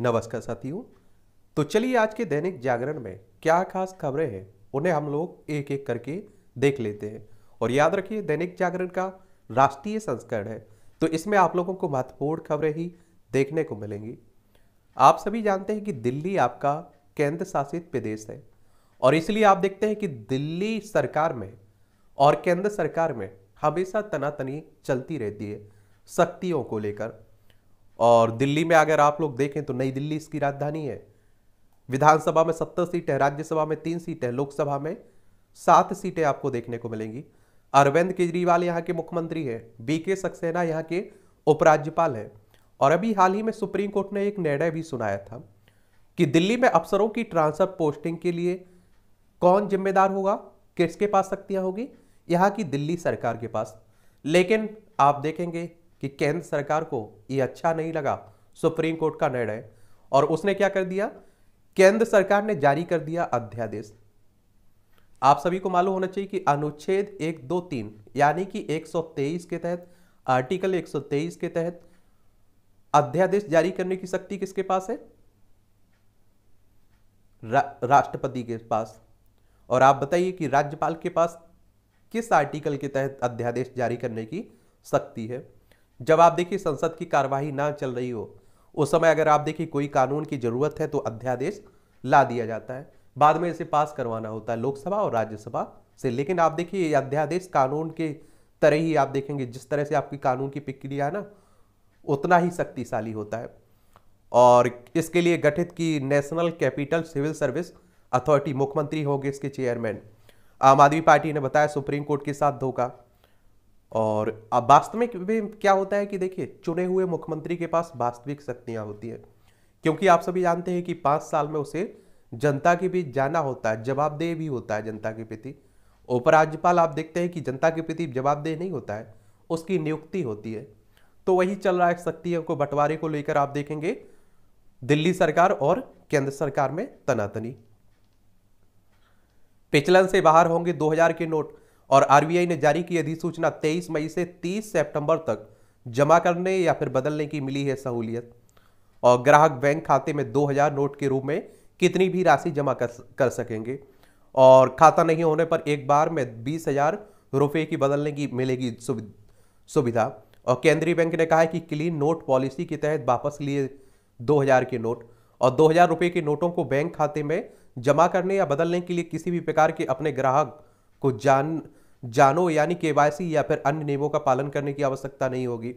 नमस्कार साथियों तो चलिए आज के दैनिक जागरण में क्या खास खबरें हैं उन्हें हम लोग एक एक करके देख लेते हैं और याद रखिए दैनिक जागरण का राष्ट्रीय संस्करण है तो इसमें आप लोगों को महत्वपूर्ण खबरें ही देखने को मिलेंगी आप सभी जानते हैं कि दिल्ली आपका केंद्र शासित प्रदेश है और इसलिए आप देखते हैं कि दिल्ली सरकार में और केंद्र सरकार में हमेशा तनातनी चलती रहती है शक्तियों को लेकर और दिल्ली में अगर आप लोग देखें तो नई दिल्ली इसकी राजधानी है विधानसभा में सत्तर सीट है राज्यसभा में तीन सीट है लोकसभा में सात सीटें आपको देखने को मिलेंगी अरविंद केजरीवाल यहाँ के मुख्यमंत्री है बी के सक्सेना यहाँ के उपराज्यपाल हैं और अभी हाल ही में सुप्रीम कोर्ट ने एक निर्णय भी सुनाया था कि दिल्ली में अफसरों की ट्रांसफर पोस्टिंग के लिए कौन जिम्मेदार होगा किसके पास शक्तियाँ होगी यहाँ की दिल्ली सरकार के पास लेकिन आप देखेंगे कि केंद्र सरकार को ये अच्छा नहीं लगा सुप्रीम कोर्ट का निर्णय और उसने क्या कर दिया केंद्र सरकार ने जारी कर दिया अध्यादेश आप सभी को मालूम होना चाहिए कि अनुच्छेद एक दो तीन यानी कि 123 के तहत आर्टिकल 123 के तहत अध्यादेश जारी करने की शक्ति किसके पास है रा, राष्ट्रपति के पास और आप बताइए कि राज्यपाल के पास किस आर्टिकल के तहत अध्यादेश जारी करने की शक्ति है जब आप देखिए संसद की कार्यवाही ना चल रही हो उस समय अगर आप देखिए कोई कानून की जरूरत है तो अध्यादेश ला दिया जाता है बाद में इसे पास करवाना होता है लोकसभा और राज्यसभा से लेकिन आप देखिए अध्यादेश कानून के तरह ही आप देखेंगे जिस तरह से आपकी कानून की प्रक्रिया है ना उतना ही शक्तिशाली होता है और इसके लिए गठित की national capital civil service authority मुख्यमंत्री होंगे इसके चेयरमैन आम आदमी पार्टी ने बताया सुप्रीम कोर्ट के साथ धोखा और अब वास्तविक में क्या होता है कि देखिए चुने हुए मुख्यमंत्री के पास वास्तविक शक्तियां होती है क्योंकि आप सभी जानते हैं कि पांच साल में उसे जनता के बीच जाना होता है जवाबदेह भी होता है जनता के प्रति उपराज्यपाल आप देखते हैं कि जनता के प्रति जवाबदेह नहीं होता है उसकी नियुक्ति होती है तो वही चल रहा है शक्तियों को बंटवारे को लेकर आप देखेंगे दिल्ली सरकार और केंद्र सरकार में तनातनी पिछलन से बाहर होंगे 2000 के नोट और आरबीआई ने जारी की अधिसूचना 23 मई से 30 सितंबर तक जमा करने या फिर बदलने की मिली है सहूलियत और ग्राहक बैंक खाते में 2000 नोट के रूप में कितनी भी राशि जमा कर, कर सकेंगे और खाता नहीं होने पर एक बार में बीस हजार रुपये की बदलने की मिलेगी सुविधा और केंद्रीय बैंक ने कहा है कि क्लीन नोट पॉलिसी के तहत वापस लिए 2000 के नोट और हजार रुपये के नोटों को बैंक खाते में जमा करने या बदलने के लिए किसी भी प्रकार के अपने ग्राहक को जान जानो यानी के या फिर अन्य नियमों का पालन करने की आवश्यकता नहीं होगी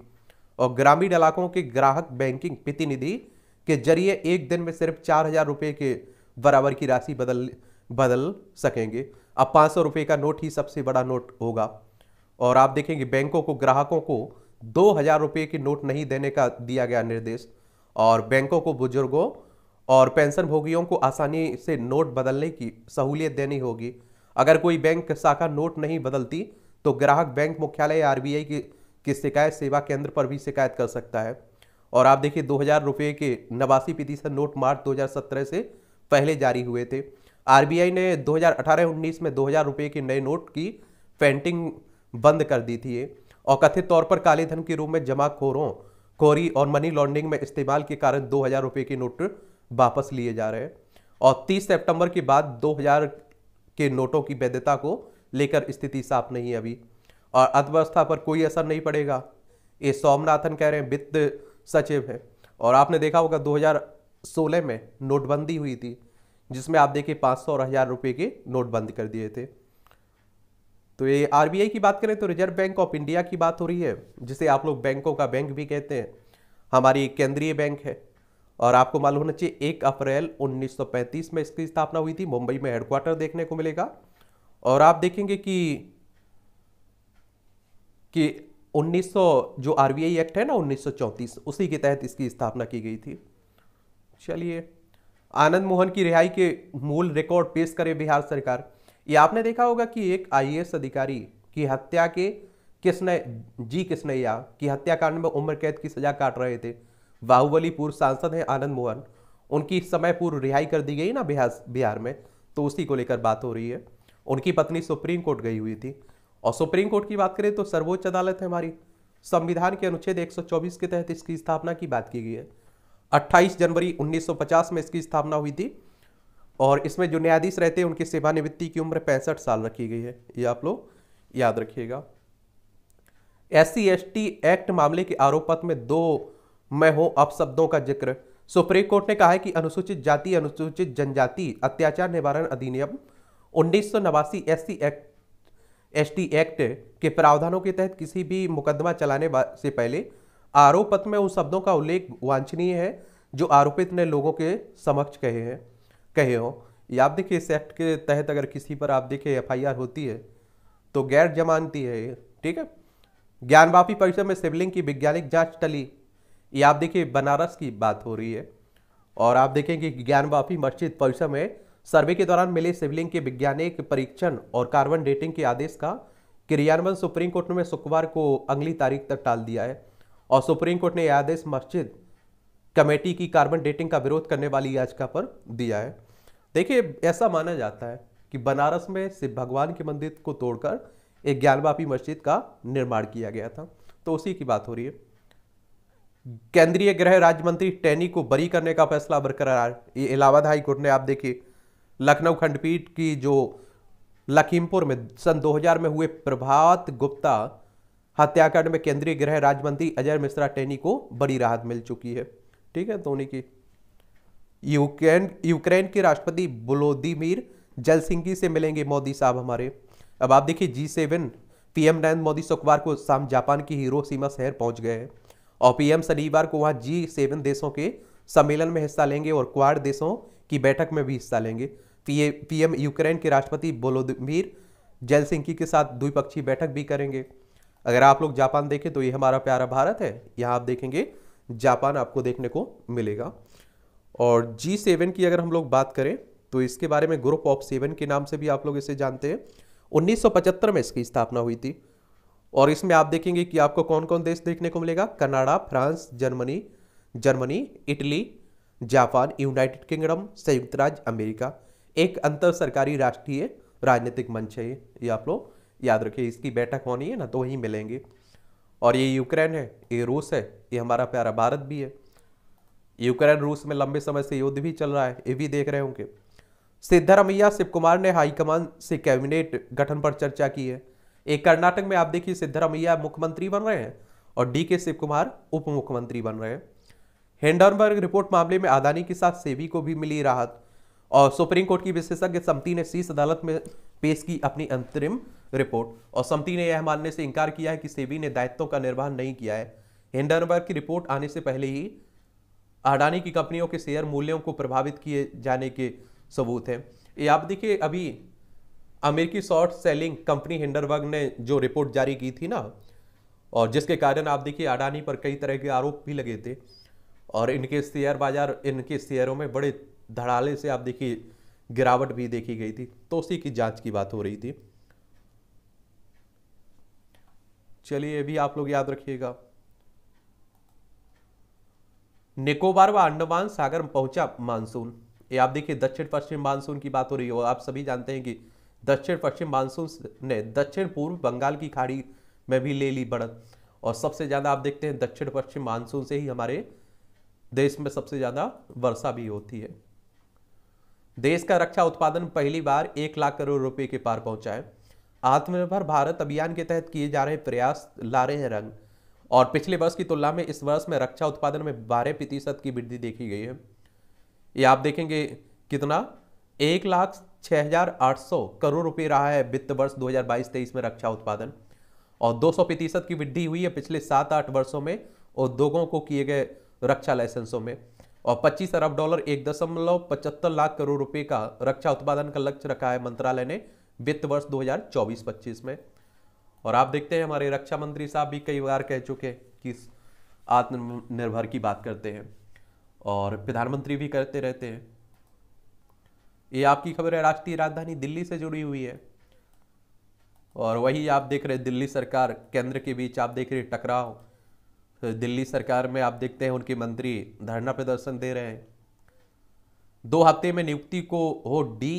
और ग्रामीण इलाकों के ग्राहक बैंकिंग प्रतिनिधि के जरिए एक दिन में सिर्फ चार हजार रुपये के बराबर की राशि बदल बदल सकेंगे अब पाँच सौ रुपये का नोट ही सबसे बड़ा नोट होगा और आप देखेंगे बैंकों को ग्राहकों को दो हजार रुपये के नोट नहीं देने का दिया गया निर्देश और बैंकों को बुजुर्गों और पेंशनभोगियों को आसानी से नोट बदलने की सहूलियत देनी होगी अगर कोई बैंक शाखा नोट नहीं बदलती तो ग्राहक बैंक मुख्यालय या आरबीआई की, की शिकायत सेवा केंद्र पर भी शिकायत कर सकता है और आप देखिए दो हज़ार रुपये के नवासी प्रतिशत नोट मार्च 2017 से पहले जारी हुए थे आरबीआई ने 2018-19 में दो हज़ार रुपये के नए नोट की पेंटिंग बंद कर दी थी और कथित तौर पर काले धन के रूप में जमा खोरों खोरी और मनी लॉन्ड्रिंग में इस्तेमाल के कारण दो हज़ार रुपये के नोट वापस लिए जा रहे हैं और 30 सितंबर के बाद 2000 के नोटों की वैधता को लेकर स्थिति साफ नहीं है अभी और अर्थव्यवस्था पर कोई असर नहीं पड़ेगा ये सोमनाथन कह रहे हैं वित्त सचिव हैं और आपने देखा होगा 2016 में नोटबंदी हुई थी जिसमें आप देखिए 500 और हज़ार रुपये के नोट बंद कर दिए थे तो ये आरबीआई की बात करें तो रिजर्व बैंक ऑफ इंडिया की बात हो रही है जिसे आप लोग बैंकों का बैंक भी कहते हैं हमारी केंद्रीय बैंक है और आपको मालूम होना चाहिए एक अप्रैल 1935 में इसकी स्थापना हुई थी मुंबई में हेडक्वार्टर देखने को मिलेगा और आप देखेंगे कि कि 1900 जो आरबीआई एक्ट है ना 1934 उसी के तहत इसकी स्थापना की गई थी चलिए आनंद मोहन की रिहाई के मूल रिकॉर्ड पेश करे बिहार सरकार ये आपने देखा होगा कि एक आई अधिकारी की हत्या के किसने जी किसने या की हत्याकांड में उम्र कैद की सजा काट रहे थे बाहुबली पूर्व सांसद हैं आनंद मोहन उनकी इस समय पूर्व रिहाई कर दी गई ना बिहार बिहार में तो उसी को लेकर बात हो रही है उनकी पत्नी सुप्रीम कोर्ट गई हुई थी और सुप्रीम कोर्ट की बात करें तो सर्वोच्च अदालत है हमारी संविधान के अनुच्छेद 124 के तहत इसकी स्थापना की बात की गई है 28 जनवरी 1950 में इसकी स्थापना हुई थी और इसमें जो न्यायाधीश रहते हैं उनकी सेवानिवृत्ति की उम्र पैंसठ साल रखी गई है ये आप लोग याद रखिएगा एस सी एक्ट मामले के आरोप पत्र में दो मैं हूं अब शब्दों का जिक्र सुप्रीम कोर्ट ने कहा है कि अनुसूचित जाति अनुसूचित जनजाति अत्याचार निवारण अधिनियम उन्नीस सौ नवासी एस एक्ट एसटी एक्ट के प्रावधानों के तहत किसी भी मुकदमा चलाने से पहले आरोप पत्र में उन शब्दों का उल्लेख वांछनीय है जो आरोपित ने लोगों के समक्ष कहे हैं कहे हों या आप देखिए इस एक्ट के तहत अगर किसी पर आप देखिए एफ होती है तो गैर जमानती है ठीक है ज्ञानवापी परिषद में शिवलिंग की वैज्ञानिक जांच टली ये आप देखिए बनारस की बात हो रही है और आप देखेंगे ज्ञानवापी मस्जिद परिसर में सर्वे के दौरान मिले शिवलिंग के वैज्ञानिक परीक्षण और कार्बन डेटिंग के आदेश का क्रियान्वयन सुप्रीम कोर्ट ने शुक्रवार को अगली तारीख तक टाल दिया है और सुप्रीम कोर्ट ने यह आदेश मस्जिद कमेटी की कार्बन डेटिंग का विरोध करने वाली याचिका पर दिया है देखिए ऐसा माना जाता है कि बनारस में शिव भगवान के मंदिर को तोड़कर एक ज्ञानवापी मस्जिद का निर्माण किया गया था तो उसी की बात हो रही है केंद्रीय गृह राज्य मंत्री टैनी को बरी करने का फैसला बरकरार इलाहाबाद हाईकोर्ट ने आप देखिए लखनऊ खंडपीठ की जो लखीमपुर में सन 2000 में हुए प्रभात गुप्ता हत्याकांड में केंद्रीय गृह राज्य मंत्री अजय मिश्रा टैनी को बड़ी राहत मिल चुकी है ठीक है धोनी की यूक्रेन यूक्रेन के राष्ट्रपति बुलोदीमिर जलसिंगी से मिलेंगे मोदी साहब हमारे अब आप देखिए G seven PM Narendra Modi शुक्रवार को शाम जापान की हिरोसीमा शहर पहुंच गए हैं और पीएम शनिवार को वहां जी सेवन देशों के सम्मेलन में हिस्सा लेंगे और क्वाड देशों की बैठक में भी हिस्सा लेंगे पीएम यूक्रेन के राष्ट्रपति बोलोदिमिर जेलसिंकी के साथ द्विपक्षीय बैठक भी करेंगे अगर आप लोग जापान देखें तो ये हमारा प्यारा भारत है यहाँ आप देखेंगे जापान आपको देखने को मिलेगा और जी सेवन की अगर हम लोग बात करें तो इसके बारे में ग्रुप ऑफ सेवन के नाम से भी आप लोग इसे जानते हैं 1975 में इसकी स्थापना हुई थी और इसमें आप देखेंगे कि आपको कौन कौन देश देखने को मिलेगा Canada France Germany Germany Italy Japan United Kingdom संयुक्त राज्य अमेरिका एक अंतर सरकारी राष्ट्रीय राजनीतिक मंच है ये आप लोग याद रखिए इसकी बैठक होनी है ना तो वहीं मिलेंगे और ये यूक्रेन है ये रूस है ये हमारा प्यारा भारत भी है यूक्रेन रूस में लंबे समय से युद्ध भी चल रहा है ये भी देख रहे होंगे सिद्धारमैया शिव कुमार ने हाईकमान से कैबिनेट गठन पर चर्चा की है एक कर्नाटक में आप देखिए सिद्धरमैया मुख्यमंत्री बन रहे हैं और डी के शिव कुमार उप मुख्यमंत्री बन रहे हैं हेंडनबर्ग रिपोर्ट मामले में अदानी के साथ सेबी को भी मिली राहत और सुप्रीम कोर्ट की विशेषज्ञ समिति ने शीर्ष अदालत में पेश की अपनी अंतरिम रिपोर्ट और समिति ने यह मानने से इंकार किया है कि सेबी ने दायित्वों का निर्वहन नहीं किया है हेंडनबर्ग की रिपोर्ट आने से पहले ही अडानी की कंपनियों के शेयर मूल्यों को प्रभावित किए जाने के सबूत हैं ये आप देखिए अभी अमेरिकी शॉर्ट सेलिंग कंपनी हिंडरबर्ग ने जो रिपोर्ट जारी की थी ना और जिसके कारण आप देखिए अडानी पर कई तरह के आरोप भी लगे थे और इनके शेयर बाजार इनके शेयरों में बड़े धड़ाले से आप देखिए गिरावट भी देखी गई थी तो उसी की जांच की बात हो रही थी चलिए भी आप लोग याद रखिएगा निकोबार व अंडमान सागर में पहुंचा मानसून ये आप देखिए दक्षिण पश्चिम मानसून की बात हो रही हो आप सभी जानते हैं कि दक्षिण पश्चिम मानसून ने दक्षिण पूर्व बंगाल की खाड़ी में भी ले ली बढ़त और सबसे ज़्यादा आप देखते हैं दक्षिण पश्चिम मानसून से ही हमारे देश में सबसे ज़्यादा वर्षा भी होती है देश का रक्षा उत्पादन पहली बार एक लाख करोड़ रुपए के पार पहुंचा है आत्मनिर्भर भारत अभियान के तहत किए जा रहे प्रयास ला रहे हैं रंग और पिछले वर्ष की तुलना में इस वर्ष में रक्षा उत्पादन में बारह प्रतिशत की वृद्धि देखी गई है ये आप देखेंगे कितना एक लाख 6,800 करोड़ रुपए रहा है वित्त वर्ष 2022-23 में रक्षा उत्पादन और 200 प्रतिशत की वृद्धि हुई है पिछले सात आठ वर्षों में उद्योगों को किए गए रक्षा लाइसेंसों में और 25 अरब डॉलर एक दशमलव पचहत्तर लाख करोड़ रुपए का रक्षा उत्पादन का लक्ष्य रखा है मंत्रालय ने वित्त वर्ष 2024-25 में और आप देखते हैं हमारे रक्षा मंत्री साहब भी कई बार कह चुके कि आत्मनिर्भर की बात करते हैं और प्रधानमंत्री भी करते रहते हैं ये आपकी खबर है राष्ट्रीय राजधानी दिल्ली से जुड़ी हुई है और वही आप देख रहे दिल्ली सरकार केंद्र के बीच आप देख रहे टकराव तो दिल्ली सरकार में आप देखते हैं उनके मंत्री धरना प्रदर्शन दे रहे हैं दो हफ्ते में नियुक्ति को हो डी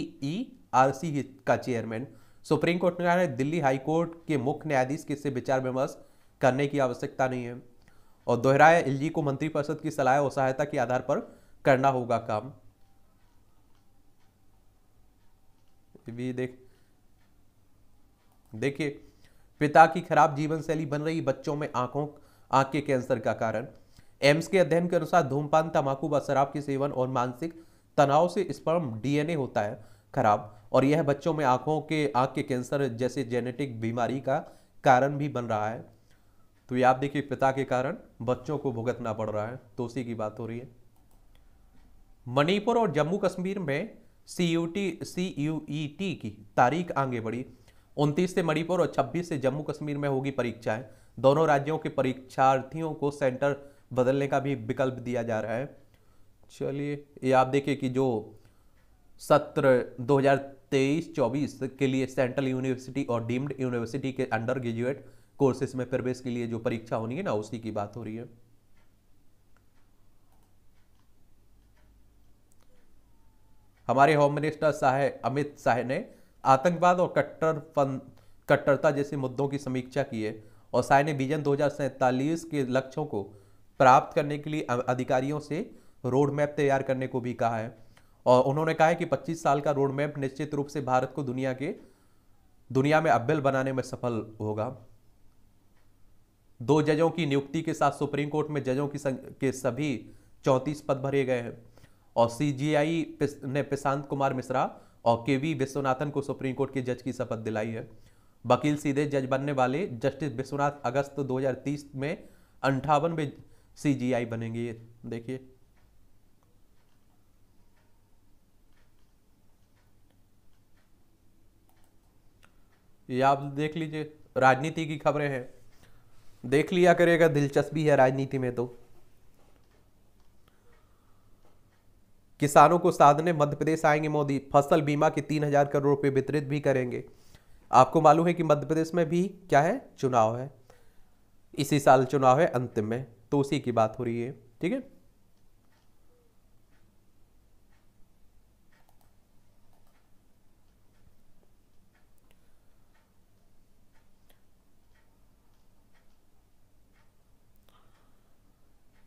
आर सी का चेयरमैन सुप्रीम कोर्ट न्यायालय दिल्ली हाई कोर्ट के मुख्य न्यायाधीश के से विचार विमर्श करने की आवश्यकता नहीं है और दोहराया एल को मंत्रिपरिषद की सलाह और सहायता के आधार पर करना होगा काम भी देख देखिए पिता की खराब जीवन शैली बन रही बच्चों में आंखों आंख के कैंसर का कारण एम्स के अध्ययन के अनुसार धूमपान तंबाकू व शराब के सेवन और मानसिक तनाव से स्पर्म डीएनए होता है खराब और यह बच्चों में आंखों के आंख के कैंसर जैसे जेनेटिक बीमारी का कारण भी बन रहा है तो ये आप देखिए पिता के कारण बच्चों को भुगतना पड़ रहा है तो उसी की बात हो रही है मणिपुर और जम्मू कश्मीर में C U T C U E T की तारीख आगे बढ़ी उनतीस से मणिपुर और छब्बीस से जम्मू कश्मीर में होगी परीक्षाएं दोनों राज्यों के परीक्षार्थियों को सेंटर बदलने का भी विकल्प दिया जा रहा है चलिए ये आप देखिए कि जो सत्र 2023-24 के लिए सेंट्रल यूनिवर्सिटी और डीम्ड यूनिवर्सिटी के अंडर ग्रेजुएट कोर्सेज में प्रवेश के लिए जो परीक्षा होनी है ना उसी की बात हो रही है हमारे होम मिनिस्टर शाह अमित शाह ने आतंकवाद और कट्टर कट्टरता जैसे मुद्दों की समीक्षा की है और शाह ने विजन दो के लक्ष्यों को प्राप्त करने के लिए अधिकारियों से रोड मैप तैयार करने को भी कहा है और उन्होंने कहा है कि 25 साल का रोड मैप निश्चित रूप से भारत को दुनिया के दुनिया में अव्वल बनाने में सफल होगा दो जजों की नियुक्ति के साथ सुप्रीम कोर्ट में जजों की के सभी चौंतीस पद भरे गए हैं और सीजीआई ने प्रशांत कुमार मिश्रा और के वी विश्वनाथन को सुप्रीम कोर्ट के जज की शपथ दिलाई है वकील सीधे जज बनने वाले जस्टिस विश्वनाथ अगस्त 2030 में अंठावनवे सीजीआई बनेंगे देखिए आप देख लीजिए राजनीति की खबरें हैं देख लिया करेगा दिलचस्पी है राजनीति में तो किसानों को साधने मध्य प्रदेश आएंगे मोदी फसल बीमा के तीन हजार करोड़ रुपए वितरित भी करेंगे आपको मालूम है कि मध्य प्रदेश में भी क्या है चुनाव है इसी साल चुनाव है अंतिम में तो उसी की बात हो रही है ठीक है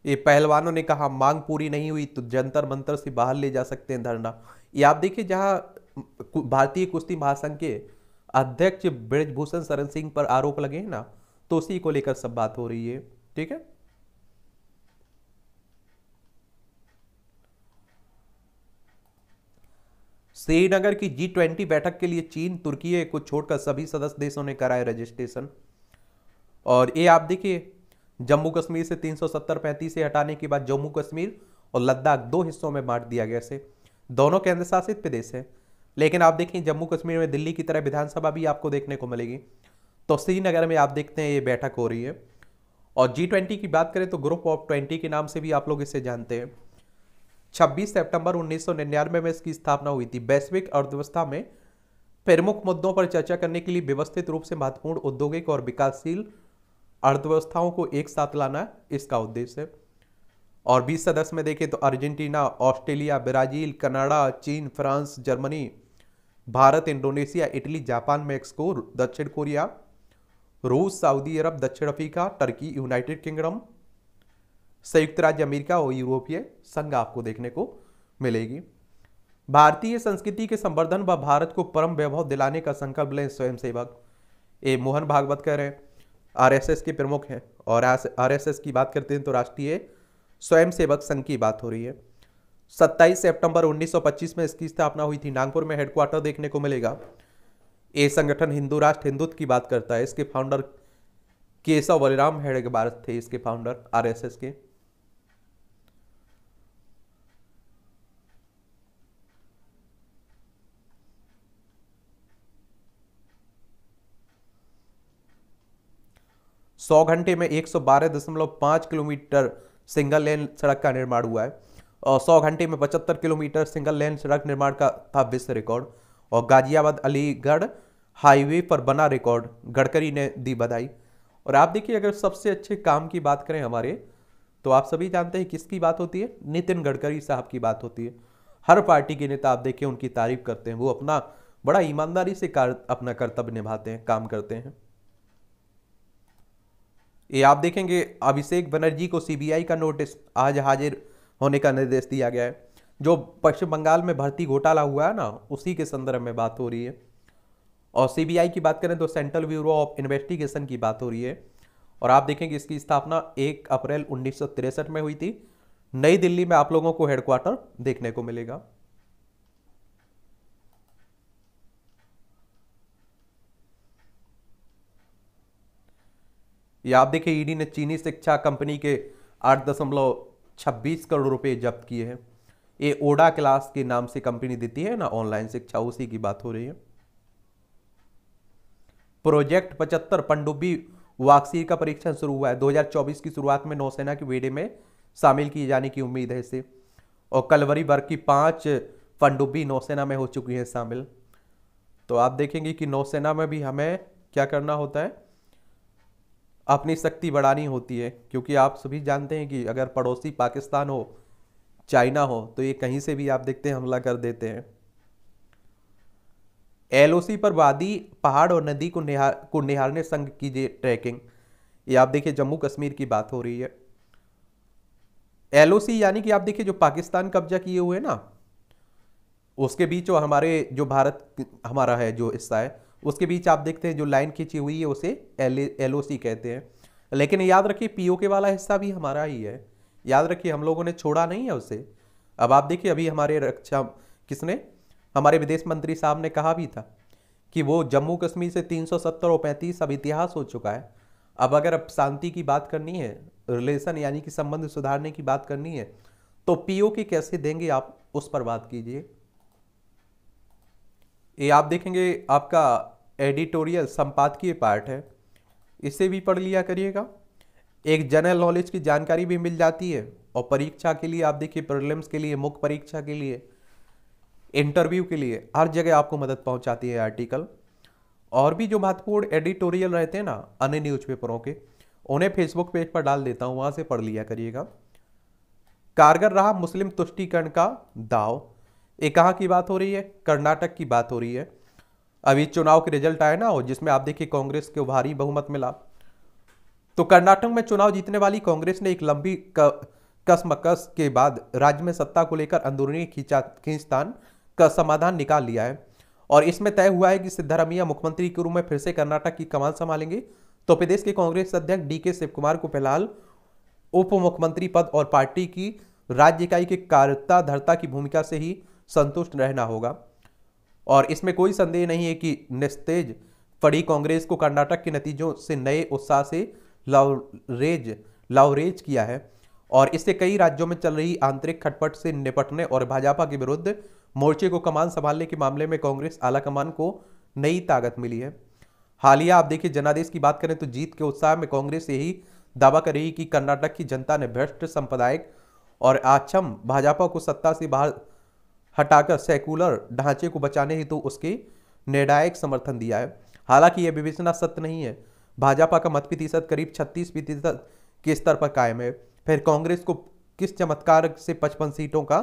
ये पहलवानों ने कहा मांग पूरी नहीं हुई तो जंतर मंतर से बाहर ले जा सकते हैं धरना ये आप देखिए जहाँ भारतीय कुश्ती महासंघ के अध्यक्ष ब्रजभूषण शरण सिंह पर आरोप लगे हैं ना तो उसी को लेकर सब बात हो रही है ठीक है श्रीनगर की जी ट्वेंटी बैठक के लिए चीन तुर्की को छोड़कर सभी सदस्य देशों ने कराया रजिस्ट्रेशन और ये आप देखिए जम्मू कश्मीर से सत्तर पैंतीस से हटाने के बाद जम्मू कश्मीर और लद्दाख दो हिस्सों में बांट दिया गया इसे दोनों केंद्र शासित प्रदेश है लेकिन आप देखें जम्मू कश्मीर में दिल्ली की तरह विधानसभा भी आपको देखने को मिलेगी तो श्रीनगर में आप देखते हैं ये बैठक हो रही है और जी ट्वेंटी की बात करें तो ग्रुप ऑफ ट्वेंटी के नाम से भी आप लोग इसे जानते हैं 26 सितंबर 1999 में इसकी स्थापना हुई थी वैश्विक अर्थव्यवस्था में प्रमुख मुद्दों पर चर्चा करने के लिए व्यवस्थित रूप से महत्वपूर्ण औद्योगिक और विकासशील अर्थव्यवस्थाओं को एक साथ लाना इसका उद्देश्य है और 20 सदस्य में देखें तो अर्जेंटीना ऑस्ट्रेलिया ब्राजील कनाडा चीन France Germany Bharat Indonesia Italy Japan Mexico दक्षिण कोरिया रूस सऊदी अरब दक्षिण अफ्रीका टर्की यूनाइटेड किंगडम संयुक्त राज्य अमेरिका और यूरोपीय संघ आपको देखने को मिलेगी भारतीय संस्कृति के संवर्धन व भारत को परम वैभव दिलाने का संकल्प लें स्वयंसेवक ए मोहन भागवत कह रहे हैं आरएसएस के प्रमुख हैं और आरएसएस की बात करते हैं तो राष्ट्रीय स्वयंसेवक संघ की बात हो रही है 27 सितंबर 1925 में इसकी स्थापना हुई थी नागपुर में हेडक्वार्टर देखने को मिलेगा ये संगठन हिंदू राष्ट्र हिंदुत्व की बात करता है इसके फाउंडर केशव बलिराम हेडगबार थे इसके फाउंडर आरएसएस के 100 घंटे में 112.5 किलोमीटर सिंगल लेन सड़क का निर्माण हुआ है और 100 घंटे में 75 किलोमीटर सिंगल लेन सड़क निर्माण का था विश्व रिकॉर्ड और गाजियाबाद अलीगढ़ हाईवे पर बना रिकॉर्ड गडकरी ने दी बधाई और आप देखिए अगर सबसे अच्छे काम की बात करें हमारे तो आप सभी जानते हैं किसकी बात होती है नितिन गडकरी साहब की बात होती है हर पार्टी के नेता आप देखिए उनकी तारीफ करते हैं वो अपना बड़ा ईमानदारी से कार अपना कर्तव्य निभाते हैं काम करते हैं ये आप देखेंगे अभिषेक बनर्जी को सीबीआई का नोटिस आज हाजिर होने का निर्देश दिया गया है जो पश्चिम बंगाल में भर्ती घोटाला हुआ है ना उसी के संदर्भ में बात हो रही है और सीबीआई की बात करें तो सेंट्रल ब्यूरो ऑफ इन्वेस्टिगेशन की बात हो रही है और आप देखेंगे इसकी स्थापना एक अप्रैल उन्नीस में हुई थी नई दिल्ली में आप लोगों को हेडक्वार्टर देखने को मिलेगा ये आप देखिए ईडी e ने चीनी शिक्षा कंपनी के आठ दशमलव छब्बीस करोड़ रुपए जब्त किए हैं ये ओडा क्लास के नाम से कंपनी देती है ना ऑनलाइन शिक्षा उसी की बात हो रही है प्रोजेक्ट पचहत्तर पंडुबी वाक्सी का परीक्षण शुरू हुआ है 2024 की शुरुआत में नौसेना के वेड़े में शामिल किए जाने की उम्मीद है इसे और कलवरी वर्ग की पांच पंडुबी नौसेना में हो चुकी है शामिल तो आप देखेंगे कि नौसेना में भी हमें क्या करना होता है अपनी शक्ति बढ़ानी होती है क्योंकि आप सभी जानते हैं कि अगर पड़ोसी पाकिस्तान हो चाइना हो तो ये कहीं से भी आप देखते हैं हमला कर देते हैं एलओसी पर वादी पहाड़ और नदी को निहार को निहारने संग कीजिए ट्रैकिंग ये आप देखिए जम्मू कश्मीर की बात हो रही है एलओसी यानी कि आप देखिए जो पाकिस्तान कब्जा किए हुए ना उसके बीच जो हमारे जो भारत हमारा है जो हिस्सा है उसके बीच आप देखते हैं जो लाइन खींची हुई है उसे एल एल कहते हैं लेकिन याद रखिए पी के वाला हिस्सा भी हमारा ही है याद रखिए हम लोगों ने छोड़ा नहीं है उसे अब आप देखिए अभी हमारे रक्षा किसने हमारे विदेश मंत्री साहब ने कहा भी था कि वो जम्मू कश्मीर से 370 और पैंतीस अब इतिहास हो चुका है अब अगर अब शांति की बात करनी है रिलेशन यानी कि संबंध सुधारने की बात करनी है तो पीओ के कैसे देंगे आप उस पर बात कीजिए ये आप देखेंगे आपका एडिटोरियल संपादकीय पार्ट है इसे भी पढ़ लिया करिएगा एक जनरल नॉलेज की जानकारी भी मिल जाती है और परीक्षा के लिए आप देखिए प्रॉब्लम्स के लिए मुख्य परीक्षा के लिए इंटरव्यू के लिए हर जगह आपको मदद पहुंचाती है आर्टिकल और भी जो महत्वपूर्ण एडिटोरियल रहते हैं ना अन्य न्यूज़पेपरों के उन्हें फेसबुक पेज पर डाल देता हूँ वहाँ से पढ़ लिया करिएगा कारगर रहा मुस्लिम तुष्टिकरण का दाव ये कहाँ की बात हो रही है कर्नाटक की बात हो रही है अभी चुनाव के रिजल्ट आए ना हो जिसमें आप देखिए कांग्रेस को भारी बहुमत मिला तो कर्नाटक में चुनाव जीतने वाली कांग्रेस ने एक लंबी कसमकस के बाद राज्य में सत्ता को लेकर अंदरूनी खींचा खींचतान का समाधान निकाल लिया है और इसमें तय हुआ है कि सिद्धारमैया मुख्यमंत्री के रूप में फिर से कर्नाटक की कमान संभालेंगे तो प्रदेश के कांग्रेस अध्यक्ष डी के कुमार को फिलहाल उप मुख्यमंत्री पद और पार्टी की राज्य इकाई के कार्यता धरता की भूमिका से ही संतुष्ट रहना होगा और इसमें कोई संदेह नहीं है कि निस्तेज पड़ी कांग्रेस को कर्नाटक के नतीजों से नए उत्साह से लावरेज लावरेज किया है और इससे कई राज्यों में चल रही आंतरिक खटपट से निपटने और भाजपा के विरुद्ध मोर्चे को कमान संभालने के मामले में कांग्रेस आला कमान को नई ताकत मिली है हालिया आप देखिए जनादेश की बात करें तो जीत के उत्साह में कांग्रेस यही दावा कर रही कि कर्नाटक की जनता ने भ्रष्ट संप्रदायिक और आक्षम भाजपा को सत्ता से बाहर हटाकर सेकुलर ढांचे को बचाने हेतु तो उसके निर्णायक समर्थन दिया है हालांकि यह विवेचना सत्य नहीं है भाजपा का मत प्रतिशत करीब छत्तीस प्रतिशत के स्तर पर कायम है फिर कांग्रेस को किस चमत्कार से पचपन सीटों का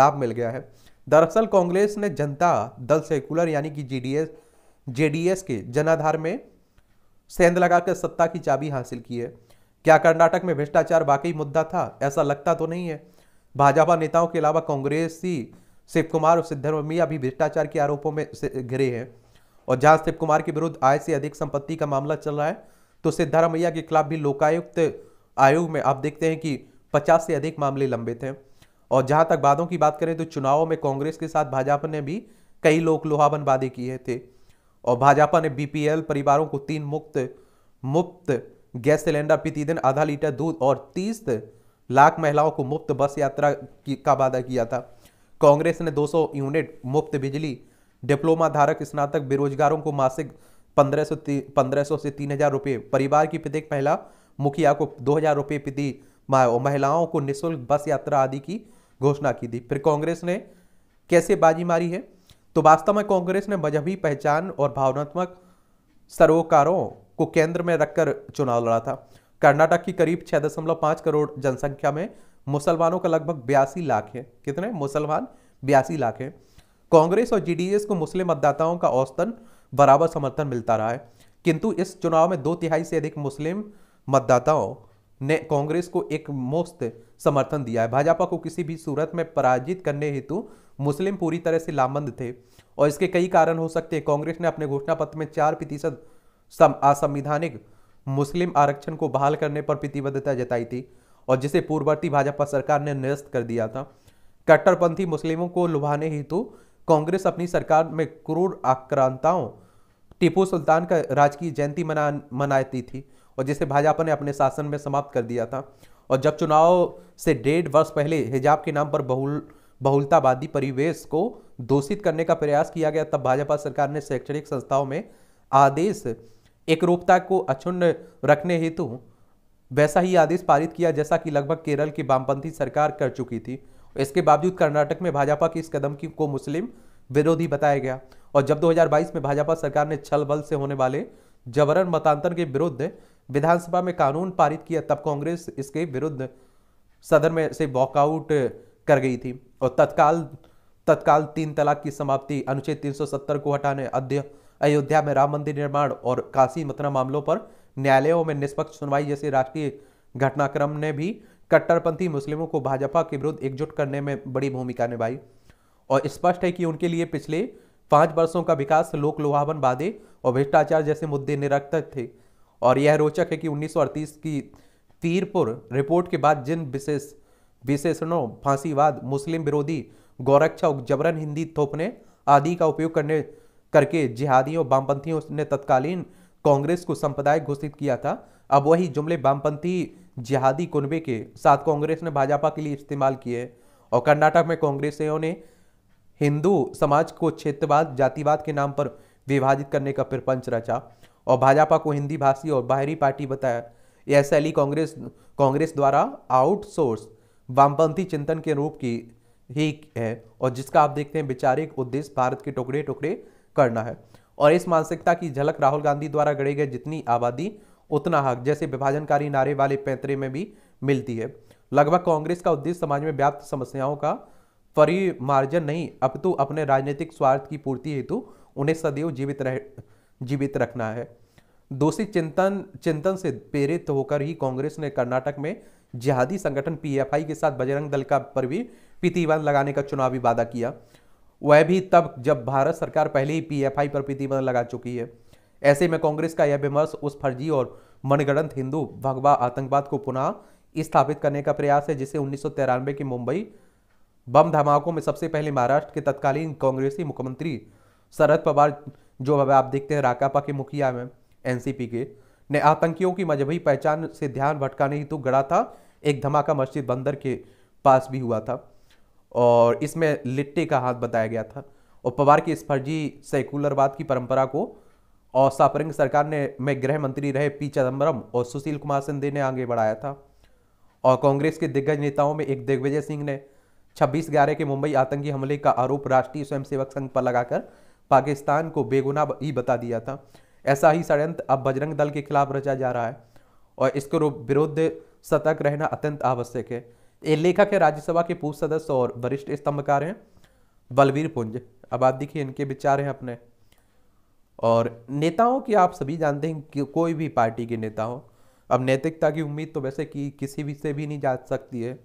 लाभ मिल गया है दरअसल कांग्रेस ने जनता दल सेकुलर यानी कि जीडीएस जेडीएस के जनाधार में सेंध लगाकर सत्ता की चाबी हासिल की है क्या कर्नाटक में भ्रष्टाचार वाकई मुद्दा था ऐसा लगता तो नहीं है भाजपा नेताओं के अलावा कांग्रेसी शिव कुमार और सिद्धर्म मिया भी भ्रष्टाचार के आरोपों में घिरे हैं और जहां शिव कुमार के विरुद्ध आय से अधिक संपत्ति का मामला चल रहा है तो सिद्धारामैया के खिलाफ भी लोकायुक्त आयोग में आप देखते हैं कि पचास से अधिक मामले लंबित हैं और जहां तक वादों की बात करें तो चुनावों में कांग्रेस के साथ भाजपा ने भी कई लोग लोहाबन वादे किए थे और भाजपा ने बीपीएल परिवारों को तीन मुफ्त मुफ्त गैस सिलेंडर प्रतिदिन आधा लीटर दूध और तीस लाख महिलाओं को मुफ्त बस यात्रा का वादा किया था कांग्रेस ने 200 यूनिट मुफ्त बिजली डिप्लोमा धारक स्नातक बेरोजगारों को मासिक 1500 1500 से 3000 रुपये परिवार की प्रत्येक महिला मुखिया को 2000 रुपये प्रति महिलाओं को निःशुल्क बस यात्रा आदि की घोषणा की थी फिर कांग्रेस ने कैसे बाजी मारी है तो वास्तव में कांग्रेस ने मजहबी पहचान और भावनात्मक सरोकारों को केंद्र में रखकर चुनाव लड़ा था कर्नाटक की करीब 6.5 करोड़ जनसंख्या में मुसलमानों का लगभग बयासी लाख है कितने मुसलमान बयासी लाख है कांग्रेस और जीडीएस को मुस्लिम मतदाताओं का औसतन बराबर समर्थन मिलता रहा है किंतु इस चुनाव में दो तिहाई से अधिक मुस्लिम मतदाताओं ने कांग्रेस को एक मुफ्त समर्थन दिया है भाजपा को किसी भी सूरत में पराजित करने हेतु मुस्लिम पूरी तरह से लामबंद थे और इसके कई कारण हो सकते हैं कांग्रेस ने अपने घोषणा पत्र में चार प्रतिशत असंवैधानिक मुस्लिम आरक्षण को बहाल करने पर प्रतिबद्धता जताई थी और जिसे पूर्ववर्ती भाजपा सरकार ने निरस्त कर दिया था कट्टरपंथी मुस्लिमों को लुभाने हेतु कांग्रेस अपनी सरकार में क्रूर आक्रांताओं टीपू सुल्तान का राजकीय जयंती मना मनाती थी और जिसे भाजपा ने अपने शासन में समाप्त कर दिया था और जब चुनाव से डेढ़ वर्ष पहले हिजाब के नाम पर बहुल बहुलतावादी परिवेश को दूषित करने का प्रयास किया गया तब भाजपा सरकार ने शैक्षणिक संस्थाओं में आदेश एकरूपता को अक्षुण्ण रखने हेतु वैसा ही आदेश पारित किया जैसा कि लगभग केरल की वामपंथी सरकार कर चुकी थी इसके बावजूद कर्नाटक में भाजपा के इस कदम की को मुस्लिम विरोधी बताया गया और जब 2022 में भाजपा सरकार ने छल बल से होने वाले जबरन मतांतर के विरुद्ध विधानसभा में कानून पारित किया तब कांग्रेस इसके विरुद्ध सदन में से वॉकआउट कर गई थी और तत्काल तत्काल तीन तलाक की समाप्ति अनुच्छेद 370 को हटाने अध्यय अयोध्या में राम मंदिर निर्माण और काशी मथुरा मामलों पर न्यायालयों में निष्पक्ष सुनवाई जैसे राष्ट्रीय घटनाक्रम ने भी कट्टरपंथी मुस्लिमों को भाजपा के विरुद्ध एकजुट करने में बड़ी भूमिका निभाई और स्पष्ट है कि उनके लिए पिछले पांच वर्षों का विकास लोक लोहावन वादे और भ्रष्टाचार जैसे मुद्दे निरर्थक थे और यह रोचक है कि उन्नीस की तीरपुर रिपोर्ट के बाद जिन विशेष विशेषणों फांसीवाद मुस्लिम विरोधी गौरक्षा जबरन हिंदी थोपने आदि का उपयोग करने करके जिहादियों वामपंथियों ने तत्कालीन कांग्रेस को संप्रदाय घोषित किया था अब वही जुमले वामपंथी जिहादी कुनबे के साथ कांग्रेस ने भाजपा के लिए इस्तेमाल किए और कर्नाटक में कांग्रेसियों ने हिंदू समाज को क्षेत्रवाद जातिवाद के नाम पर विभाजित करने का प्रपंच रचा और भाजपा को हिंदी भाषी और बाहरी पार्टी बताया यह शैली कांग्रेस कांग्रेस द्वारा आउटसोर्स वामपंथी चिंतन के रूप की ही है और जिसका आप देखते हैं विचारिक उद्देश्य भारत के टुकड़े टुकड़े करना है और इस मानसिकता की झलक राहुल गांधी द्वारा गढ़े गए जितनी आबादी उतना हक जैसे विभाजनकारी नारे वाले पैंतरे में भी मिलती है लगभग कांग्रेस का उद्देश्य समाज में व्याप्त समस्याओं का परिमार्जन नहीं अपितु अपने राजनीतिक स्वार्थ की पूर्ति हेतु उन्हें सदैव जीवित रह जीवित रखना है दोषी चिंतन चिंतन से प्रेरित होकर ही कांग्रेस ने कर्नाटक में जिहादी संगठन पीएफआई के साथ बजरंग दल का पर भी प्रतिबंध लगाने का चुनावी वादा किया वह भी तब जब भारत सरकार पहले ही पीएफआई पर प्रतिबंध लगा चुकी है ऐसे में कांग्रेस का यह विमर्श उस फर्जी और मनगणंत हिंदू भगवा आतंकवाद को पुनः स्थापित करने का प्रयास है जिसे उन्नीस के मुंबई बम धमाकों में सबसे पहले महाराष्ट्र के तत्कालीन कांग्रेसी मुख्यमंत्री शरद पवार जो अब आप देखते हैं राकापा के मुखिया में एनसीपी के ने आतंकियों की मजहबी पहचान से ध्यान भटकाने हेतु गड़ा था एक धमाका मस्जिद बंदर के पास भी हुआ था और इसमें लिट्टी का हाथ बताया गया था और पवार की इस फर्जी सेकुलरवाद की परंपरा को और सापरिंग सरकार ने में गृह मंत्री रहे पी चिदम्बरम और सुशील कुमार सिंधे ने आगे बढ़ाया था और कांग्रेस के दिग्गज नेताओं में एक दिग्विजय सिंह ने छब्बीस ग्यारह के मुंबई आतंकी हमले का आरोप राष्ट्रीय स्वयंसेवक संघ पर लगाकर पाकिस्तान को बेगुनाह ही बता दिया था ऐसा ही षडयंत्र अब बजरंग दल के खिलाफ रचा जा रहा है और इसके विरुद्ध सतर्क रहना अत्यंत आवश्यक है ये लेखक है राज्यसभा के पूर्व सदस्य और वरिष्ठ स्तंभकार हैं बलवीर पुंज अब आप देखिए इनके विचार हैं अपने और नेताओं की आप सभी जानते हैं कि कोई भी पार्टी के नेता हो अब नैतिकता की उम्मीद तो वैसे कि किसी भी से भी नहीं जा सकती है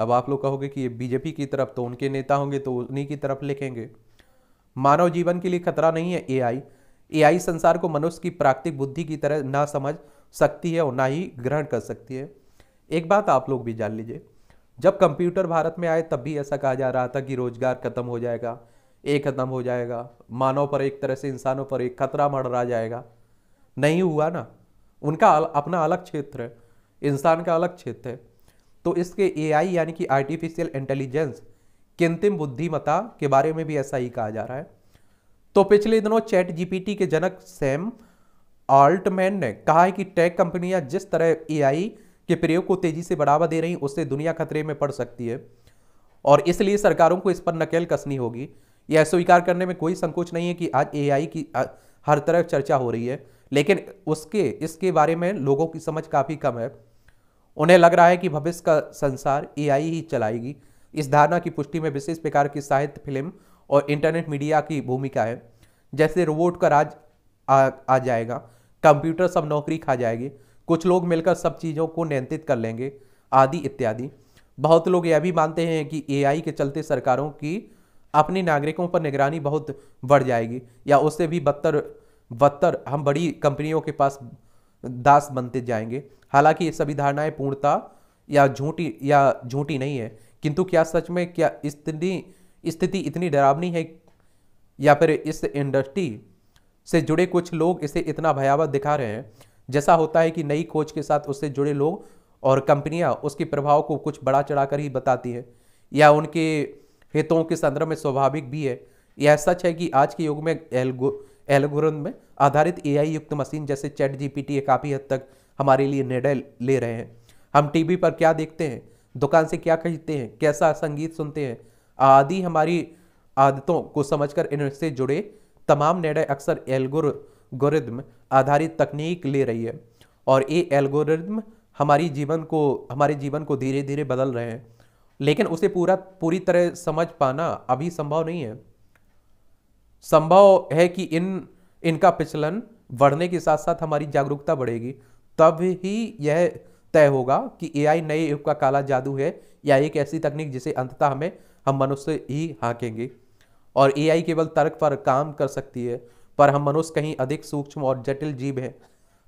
अब आप लोग कहोगे कि ये बीजेपी की तरफ तो उनके नेता होंगे तो उन्हीं की तरफ लिखेंगे मानव जीवन के लिए खतरा नहीं है एआई एआई संसार को मनुष्य की प्राकृतिक बुद्धि की तरह ना समझ सकती है और ना ही ग्रहण कर सकती है एक बात आप लोग भी जान लीजिए जब कंप्यूटर भारत में आए तब भी ऐसा कहा जा रहा था कि रोजगार खत्म हो जाएगा एक खत्म हो जाएगा मानव पर एक तरह से इंसानों पर एक खतरा मंडरा जाएगा नहीं हुआ ना उनका अपना अलग क्षेत्र है इंसान का अलग क्षेत्र है तो इसके एआई यानी कि आर्टिफिशियल इंटेलिजेंस किंतिम बुद्धिमता के बारे में भी ऐसा ही कहा जा रहा है तो पिछले दिनों चैट जीपीटी के जनक सैम आल्टमैन ने कहा है कि टेक कंपनियां जिस तरह एआई के प्रयोग को तेजी से बढ़ावा दे रही उससे दुनिया खतरे में पड़ सकती है और इसलिए सरकारों को इस पर नकेल कसनी होगी यह स्वीकार करने में कोई संकोच नहीं है कि आज एआई की हर तरफ चर्चा हो रही है लेकिन उसके इसके बारे में लोगों की समझ काफ़ी कम है उन्हें लग रहा है कि भविष्य का संसार एआई ही चलाएगी इस धारणा की पुष्टि में विशेष प्रकार की साहित्य फिल्म और इंटरनेट मीडिया की भूमिका है जैसे रोबोट का राज आ, आ जाएगा कंप्यूटर सब नौकरी खा जाएगी कुछ लोग मिलकर सब चीज़ों को नियंत्रित कर लेंगे आदि इत्यादि बहुत लोग यह भी मानते हैं कि एआई के चलते सरकारों की अपने नागरिकों पर निगरानी बहुत बढ़ जाएगी या उससे भी बदतर बदतर हम बड़ी कंपनियों के पास दास बनते जाएंगे हालांकि ये सभी धारणाएं पूर्णता या झूठी या झूठी नहीं है किंतु क्या सच में क्या स्थिति स्थिति इतनी डरावनी है या फिर इस इंडस्ट्री से जुड़े कुछ लोग इसे इतना भयावह दिखा रहे हैं जैसा होता है कि नई खोज के साथ उससे जुड़े लोग और कंपनियां उसके प्रभाव को कुछ बड़ा चढ़ाकर ही बताती है या उनके हितों के संदर्भ में स्वाभाविक भी है यह सच है कि आज के युग में एल्गो में आधारित ए युक्त मशीन जैसे चैट जीपीटी काफ़ी हद तक हमारे लिए निर्णय ले रहे हैं हम टीवी पर क्या देखते हैं दुकान से क्या खरीदते हैं कैसा संगीत सुनते हैं आदि हमारी आदतों को समझकर इनसे जुड़े तमाम निर्णय अक्सर एल्गोर एल्गोरिदम आधारित तकनीक ले रही है और ये एल्गोरिद्म हमारी जीवन को हमारे जीवन को धीरे धीरे बदल रहे हैं लेकिन उसे पूरा पूरी तरह समझ पाना अभी संभव नहीं है संभव है कि इन इनका पिछलन बढ़ने के साथ साथ हमारी जागरूकता बढ़ेगी तब ही यह तय होगा कि एआई नए युग का काला जादू है या एक ऐसी तकनीक जिसे अंततः हमें हम मनुष्य ही हाँकेंगे और एआई केवल तर्क पर काम कर सकती है पर हम मनुष्य कहीं अधिक सूक्ष्म और जटिल जीव हैं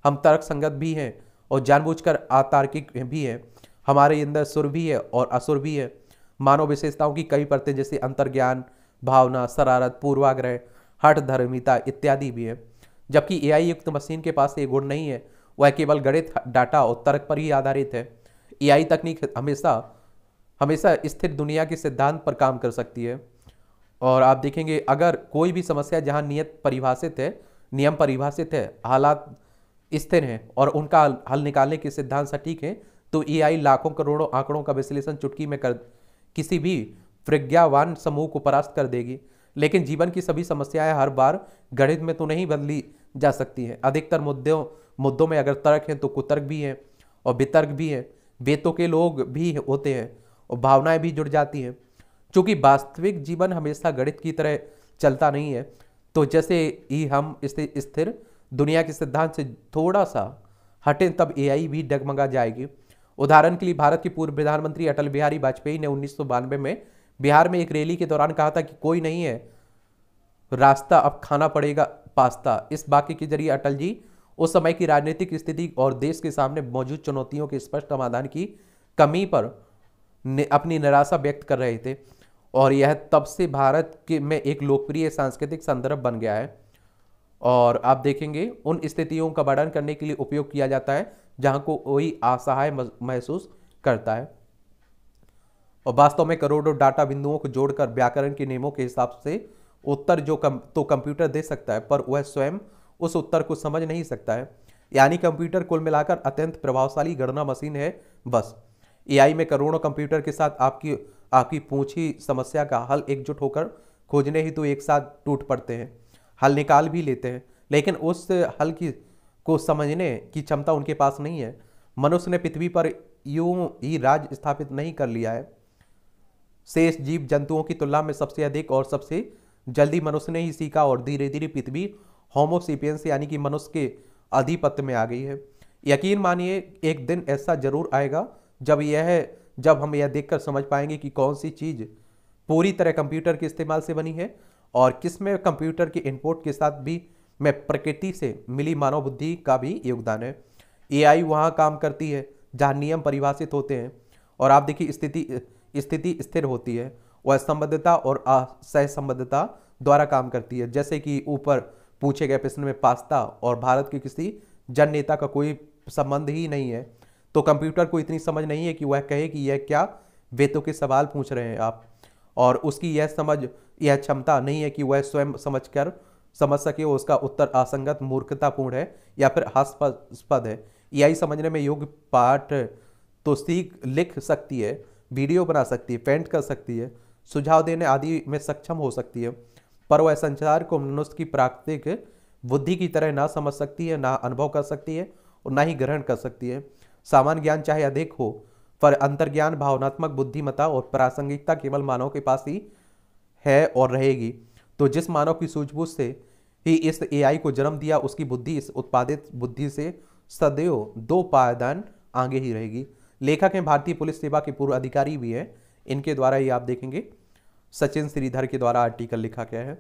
हम तर्क संगत भी हैं और जानबूझकर आतार्किक भी हैं हमारे अंदर सुर भी है और असुर भी है मानव विशेषताओं की कई परतें जैसे अंतर्ज्ञान भावना शरारत पूर्वाग्रह हठ धर्मिता इत्यादि भी है जबकि ए युक्त मशीन के पास ये गुण नहीं है वह केवल गणित डाटा और तर्क पर ही आधारित है ए तकनीक हमेशा हमेशा स्थिर दुनिया के सिद्धांत पर काम कर सकती है और आप देखेंगे अगर कोई भी समस्या जहाँ नियत परिभाषित है नियम परिभाषित है हालात स्थिर हैं और उनका हल निकालने के सिद्धांत सटीक हैं तो एआई लाखों करोड़ों आंकड़ों का विश्लेषण चुटकी में कर किसी भी प्रज्ञावान समूह को परास्त कर देगी लेकिन जीवन की सभी समस्याएं हर बार गणित में तो नहीं बदली जा सकती हैं अधिकतर मुद्दों मुद्दों में अगर तर्क हैं तो कुतर्क भी हैं और वितर्क भी हैं बेतों के लोग भी होते हैं और भावनाएँ भी जुड़ जाती हैं चूँकि वास्तविक जीवन हमेशा गणित की तरह चलता नहीं है तो जैसे ही हम इसे स्थिर दुनिया के सिद्धांत से थोड़ा सा हटें तब एआई भी डगमगा जाएगी उदाहरण के लिए भारत के पूर्व प्रधानमंत्री अटल बिहारी वाजपेयी ने उन्नीस में बिहार में एक रैली के दौरान कहा था कि कोई नहीं है रास्ता अब खाना पड़ेगा पास्ता इस वाक्य के जरिए अटल जी उस समय की राजनीतिक स्थिति और देश के सामने मौजूद चुनौतियों के स्पष्ट समाधान की कमी पर अपनी निराशा व्यक्त कर रहे थे और यह तब से भारत के में एक लोकप्रिय सांस्कृतिक संदर्भ बन गया है और आप देखेंगे उन स्थितियों का वर्णन करने के लिए उपयोग किया जाता है जहाँ को कोई असहाय महसूस करता है और वास्तव में करोड़ों डाटा बिंदुओं को जोड़कर व्याकरण के नियमों के हिसाब से उत्तर जो कम तो कंप्यूटर दे सकता है पर वह स्वयं उस उत्तर को समझ नहीं सकता है यानी कंप्यूटर कुल मिलाकर अत्यंत प्रभावशाली गणना मशीन है बस एआई में करोड़ों कंप्यूटर के साथ आपकी आपकी पूछी समस्या का हल एकजुट होकर खोजने ही तो एक साथ टूट पड़ते हैं हल निकाल भी लेते हैं लेकिन उस हल की को समझने की क्षमता उनके पास नहीं है मनुष्य ने पृथ्वी पर यूं ही राज स्थापित नहीं कर लिया है शेष जीव जंतुओं की तुलना में सबसे अधिक और सबसे जल्दी मनुष्य ने ही सीखा और धीरे धीरे पृथ्वी होमोसिपियंस यानी कि मनुष्य के अधिपत्य में आ गई है यकीन मानिए एक दिन ऐसा जरूर आएगा जब यह जब हम यह देखकर समझ पाएंगे कि कौन सी चीज़ पूरी तरह कंप्यूटर के इस्तेमाल से बनी है और किस में कंप्यूटर के इनपुट के साथ भी में प्रकृति से मिली मानव बुद्धि का भी योगदान है एआई वहाँ काम करती है जहाँ नियम परिभाषित होते हैं और आप देखिए स्थिति स्थिति स्थिर होती है वह संबद्धता और असहसंबद्धता द्वारा काम करती है जैसे कि ऊपर पूछे गए प्रश्न में पास्ता और भारत के किसी जन नेता का कोई संबंध ही नहीं है तो कंप्यूटर को इतनी समझ नहीं है कि वह कहे कि यह क्या वेतों के सवाल पूछ रहे हैं आप और उसकी यह समझ यह क्षमता नहीं है कि वह स्वयं समझ कर समझ सके उसका उत्तर असंगत मूर्खतापूर्ण है या फिर हास्पद है यही समझने में योग्य पाठ तो सीख लिख सकती है वीडियो बना सकती है पेंट कर सकती है सुझाव देने आदि में सक्षम हो सकती है पर वह संचार को मनुष्य की प्राकृतिक बुद्धि की तरह ना समझ सकती है ना अनुभव कर सकती है और ना ही ग्रहण कर सकती है सामान्य ज्ञान चाहे अधिक हो पर अंतर्ज्ञान भावनात्मक बुद्धिमता और प्रासंगिकता केवल मानव के पास ही है और रहेगी तो जिस मानव की सूझबूझ से ही इस एआई को जन्म दिया उसकी बुद्धि इस उत्पादित बुद्धि से सदैव दो पायदान आगे ही रहेगी लेखक हैं भारतीय पुलिस सेवा के पूर्व अधिकारी भी हैं इनके द्वारा ही आप देखेंगे सचिन श्रीधर के द्वारा आर्टिकल लिखा गया है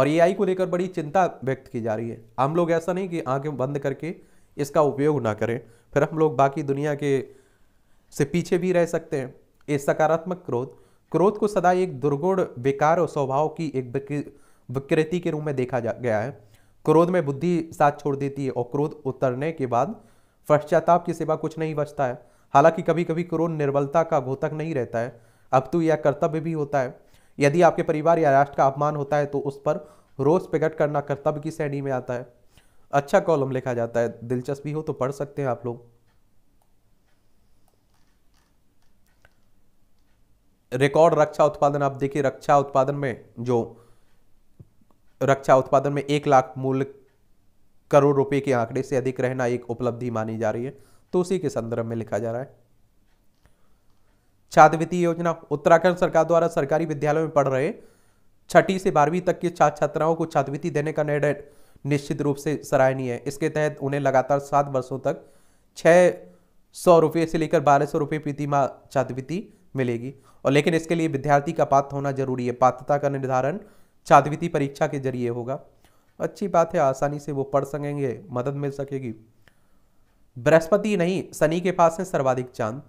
और एआई को लेकर बड़ी चिंता व्यक्त की जा रही है हम लोग ऐसा नहीं कि आंखें बंद करके इसका उपयोग ना करें फिर हम लोग बाकी दुनिया के से पीछे भी रह सकते हैं ये सकारात्मक क्रोध क्रोध को सदा एक दुर्गुण विकार और स्वभाव की एक विकृति के रूप में देखा जा गया है क्रोध में बुद्धि साथ छोड़ देती है और क्रोध उतरने के बाद पश्चाताप के सिवा कुछ नहीं बचता है हालांकि कभी कभी क्रोध निर्बलता का घोतक नहीं रहता है अब तो यह कर्तव्य भी होता है यदि आपके परिवार या राष्ट्र का अपमान होता है तो उस पर रोष प्रकट करना कर्तव्य की श्रेणी में आता है अच्छा कॉलम लिखा जाता है दिलचस्पी हो तो पढ़ सकते हैं आप लोग रिकॉर्ड रक्षा उत्पादन आप देखिए रक्षा उत्पादन में जो रक्षा उत्पादन में एक लाख मूल्य करोड़ रुपए के आंकड़े से अधिक रहना एक उपलब्धि मानी जा रही है तो उसी के संदर्भ में लिखा जा रहा है छात्रवृत्ति योजना उत्तराखंड सरकार द्वारा सरकारी विद्यालयों में पढ़ रहे छठी से बारहवीं तक के छात्र छात्राओं को छात्रवृत्ति देने का निर्णय निश्चित रूप से सराहनीय है इसके तहत उन्हें लगातार सात वर्षों तक छः सौ रुपये से लेकर बारह सौ रुपये प्रतिमा छात्रवृत्ति मिलेगी और लेकिन इसके लिए विद्यार्थी का पात्र होना जरूरी है पात्रता का निर्धारण छात्रवृत्ति परीक्षा के जरिए होगा अच्छी बात है आसानी से वो पढ़ सकेंगे मदद मिल सकेगी बृहस्पति नहीं शनि के पास है सर्वाधिक चांद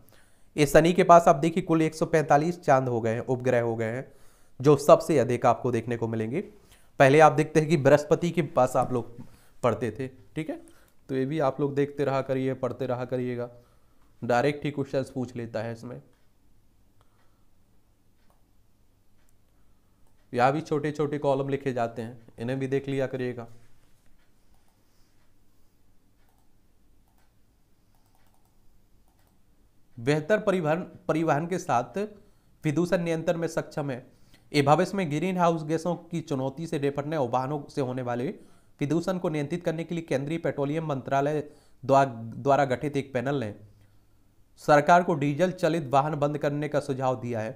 ये शनि के पास आप देखिए कुल 145 चांद हो गए हैं उपग्रह हो गए हैं जो सबसे अधिक आपको देखने को मिलेंगे पहले आप देखते हैं कि बृहस्पति के पास आप लोग पढ़ते थे ठीक है तो ये भी आप लोग देखते रहा करिए पढ़ते रहा करिएगा डायरेक्ट ही क्वेश्चन पूछ लेता है इसमें यहाँ भी छोटे छोटे कॉलम लिखे जाते हैं इन्हें भी देख लिया करिएगा बेहतर परिवहन परिवहन के साथ विदूषण नियंत्रण में सक्षम है ये भविष्य में ग्रीन हाउस गैसों की चुनौती से निपटने और वाहनों से होने वाले प्रदूषण को नियंत्रित करने के लिए केंद्रीय पेट्रोलियम मंत्रालय द्वारा गठित एक पैनल ने सरकार को डीजल चलित वाहन बंद करने का सुझाव दिया है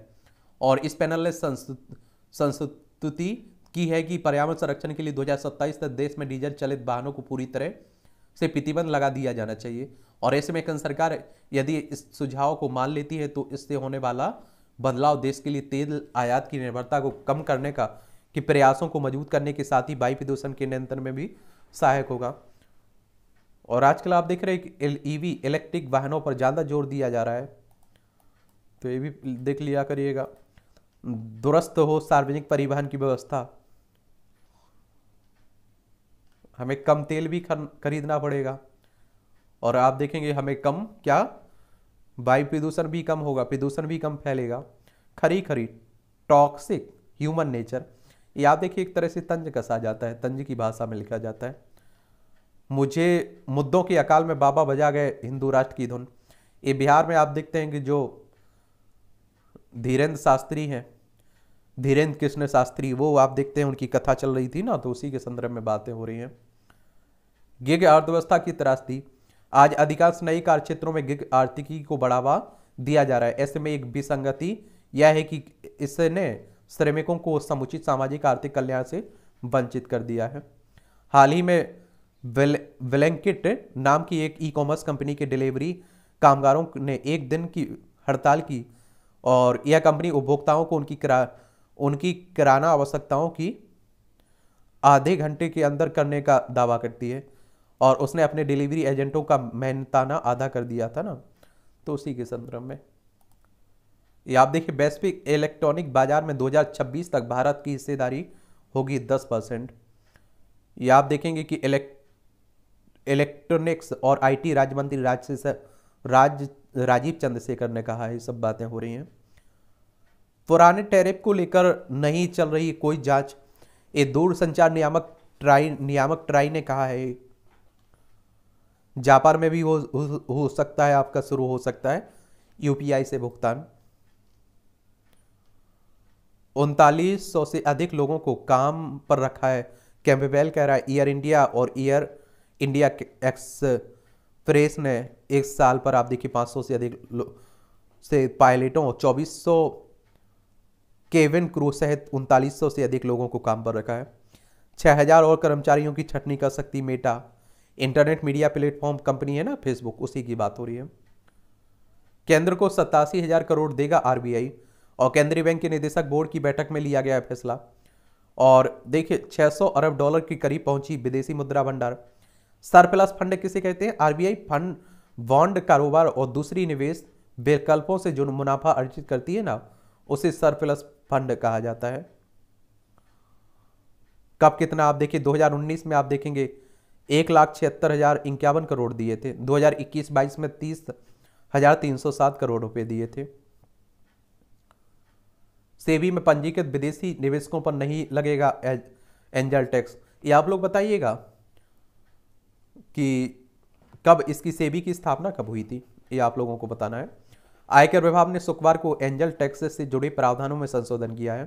और इस पैनल ने संस्तुति की है कि पर्यावरण संरक्षण के लिए 2027 तक देश में डीजल चलित वाहनों को पूरी तरह से प्रतिबंध लगा दिया जाना चाहिए और ऐसे में केंद्र सरकार यदि इस सुझाव को मान लेती है तो इससे होने वाला बदलाव देश के लिए तेल आयात की निर्भरता को कम करने का कि प्रयासों को मजबूत करने के साथ ही वायु प्रदूषण के नियंत्रण में भी सहायक होगा और आजकल आप देख रहे हैं ईवी इलेक्ट्रिक e वाहनों पर ज़्यादा जोर दिया जा रहा है तो ये भी देख लिया करिएगा दुरुस्त हो सार्वजनिक परिवहन की व्यवस्था हमें कम तेल भी खरीदना पड़ेगा और आप देखेंगे हमें कम क्या वायु प्रदूषण भी कम होगा प्रदूषण भी कम फैलेगा खरी खरी टॉक्सिक ह्यूमन नेचर ये आप देखिए एक तरह से तंज कसा जाता है तंज की भाषा में लिखा जाता है मुझे मुद्दों के अकाल में बाबा बजा गए हिंदू राष्ट्र की धुन ये बिहार में आप देखते हैं कि जो धीरेन्द्र शास्त्री हैं धीरेन्द्र कृष्ण शास्त्री वो आप देखते हैं उनकी कथा चल रही थी ना तो उसी के संदर्भ में बातें हो रही हैं गिग अर्थव्यवस्था की त्रासदी आज अधिकांश नए कार्य क्षेत्रों में गिग आर्थिकी को बढ़ावा दिया जा रहा है ऐसे में एक विसंगति यह है कि इसने श्रमिकों को समुचित सामाजिक आर्थिक कल्याण से वंचित कर दिया है हाल ही में वेल वेलेंकिट नाम की एक ई कॉमर्स कंपनी के डिलीवरी कामगारों ने एक दिन की हड़ताल की और यह कंपनी उपभोक्ताओं को उनकी किरा उनकी किराना आवश्यकताओं की आधे घंटे के अंदर करने का दावा करती है और उसने अपने डिलीवरी एजेंटों का मेहनताना आधा कर दिया था ना तो उसी के संदर्भ में ये आप देखिए वैश्विक इलेक्ट्रॉनिक बाजार में 2026 तक भारत की हिस्सेदारी होगी 10 परसेंट ये आप देखेंगे कि इलेक्ट्रॉनिक्स और आईटी राज्य मंत्री राज राज राजीव चंद्रशेखर ने कहा है सब बातें हो रही हैं पुराने टैरिफ को लेकर नहीं चल रही कोई जांच ये दूरसंचार नियामक ट्राई नियामक ट्राई ने कहा है जापान में भी हो, हो, हो सकता है आपका शुरू हो सकता है यूपीआई से भुगतान उनतालीस सौ से अधिक लोगों को काम पर रखा है कैम्पेबेल कह रहा है एयर इंडिया और एयर इंडिया एक्सप्रेस ने एक साल पर आप देखिए 500 से अधिक से पायलटों चौबीस सौ केविन क्रू सहित उनतालीस सौ से अधिक लोगों को काम पर रखा है 6000 और कर्मचारियों की छटनी कर सकती Meta internet media platform company है ना फेसबुक उसी की बात हो रही है केंद्र को सत्तासी हजार करोड़ देगा आरबीआई और केंद्रीय बैंक के निदेशक बोर्ड की बैठक में लिया गया फैसला और देखिए 600 अरब डॉलर के करीब पहुंची विदेशी मुद्रा भंडार सरप्लस फंड किसे कहते हैं आरबीआई फंड बॉन्ड कारोबार और दूसरी निवेश विकल्पों से जो मुनाफा अर्जित करती है ना उसे सरप्लस फंड कहा जाता है कब कितना आप देखिए 2019 में आप देखेंगे एक लाख छिहत्तर हज़ार इक्यावन करोड़ दिए थे 2021-22 में तीस हज़ार तीन सौ सात करोड़ रुपए दिए थे सेबी में पंजीकृत विदेशी निवेशकों पर नहीं लगेगा एंजल टैक्स ये आप लोग बताइएगा कि कब इसकी सेबी की स्थापना कब हुई थी ये आप लोगों को बताना है आयकर विभाग ने शुक्रवार को एंजल टैक्स से जुड़े प्रावधानों में संशोधन किया है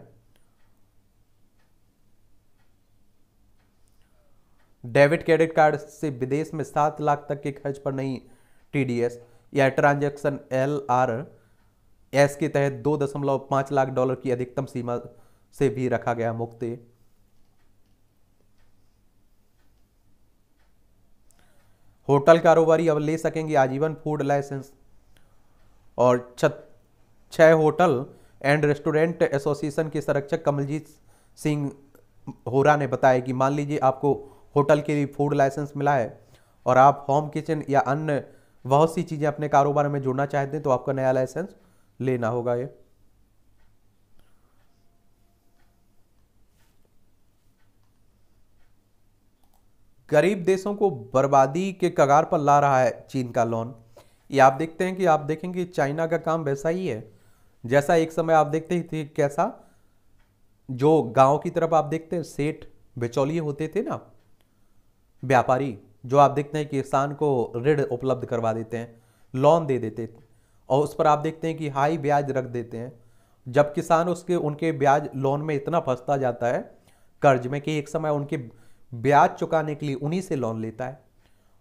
डेबिट क्रेडिट कार्ड से विदेश में सात लाख तक के खर्च पर नहीं टीडीएस या ट्रांजैक्शन एल आर एस के तहत दो दशमलव पाँच लाख डॉलर की अधिकतम सीमा से भी रखा गया मुक्त होटल कारोबारी अब ले सकेंगे आजीवन फूड लाइसेंस और छह होटल एंड रेस्टोरेंट एसोसिएशन के संरक्षक कमलजीत सिंह होरा ने बताया कि मान लीजिए आपको होटल के फूड लाइसेंस मिला है और आप होम किचन या अन्य बहुत सी चीज़ें अपने कारोबार में जुड़ना चाहते हैं तो आपका नया लाइसेंस लेना होगा ये गरीब देशों को बर्बादी के कगार पर ला रहा है चीन का लोन ये आप देखते हैं कि आप देखेंगे चाइना का काम वैसा ही है जैसा एक समय आप देखते ही थे कैसा जो गांव की तरफ आप देखते हैं सेठ बिचौलिए होते थे ना व्यापारी जो आप देखते हैं कि किसान को ऋण उपलब्ध करवा देते हैं लोन दे देते हैं और उस पर आप देखते हैं कि हाई ब्याज रख देते हैं जब किसान उसके उनके ब्याज लोन में इतना फंसता जाता है कर्ज में कि एक समय उनके ब्याज चुकाने के लिए उन्हीं से लोन लेता है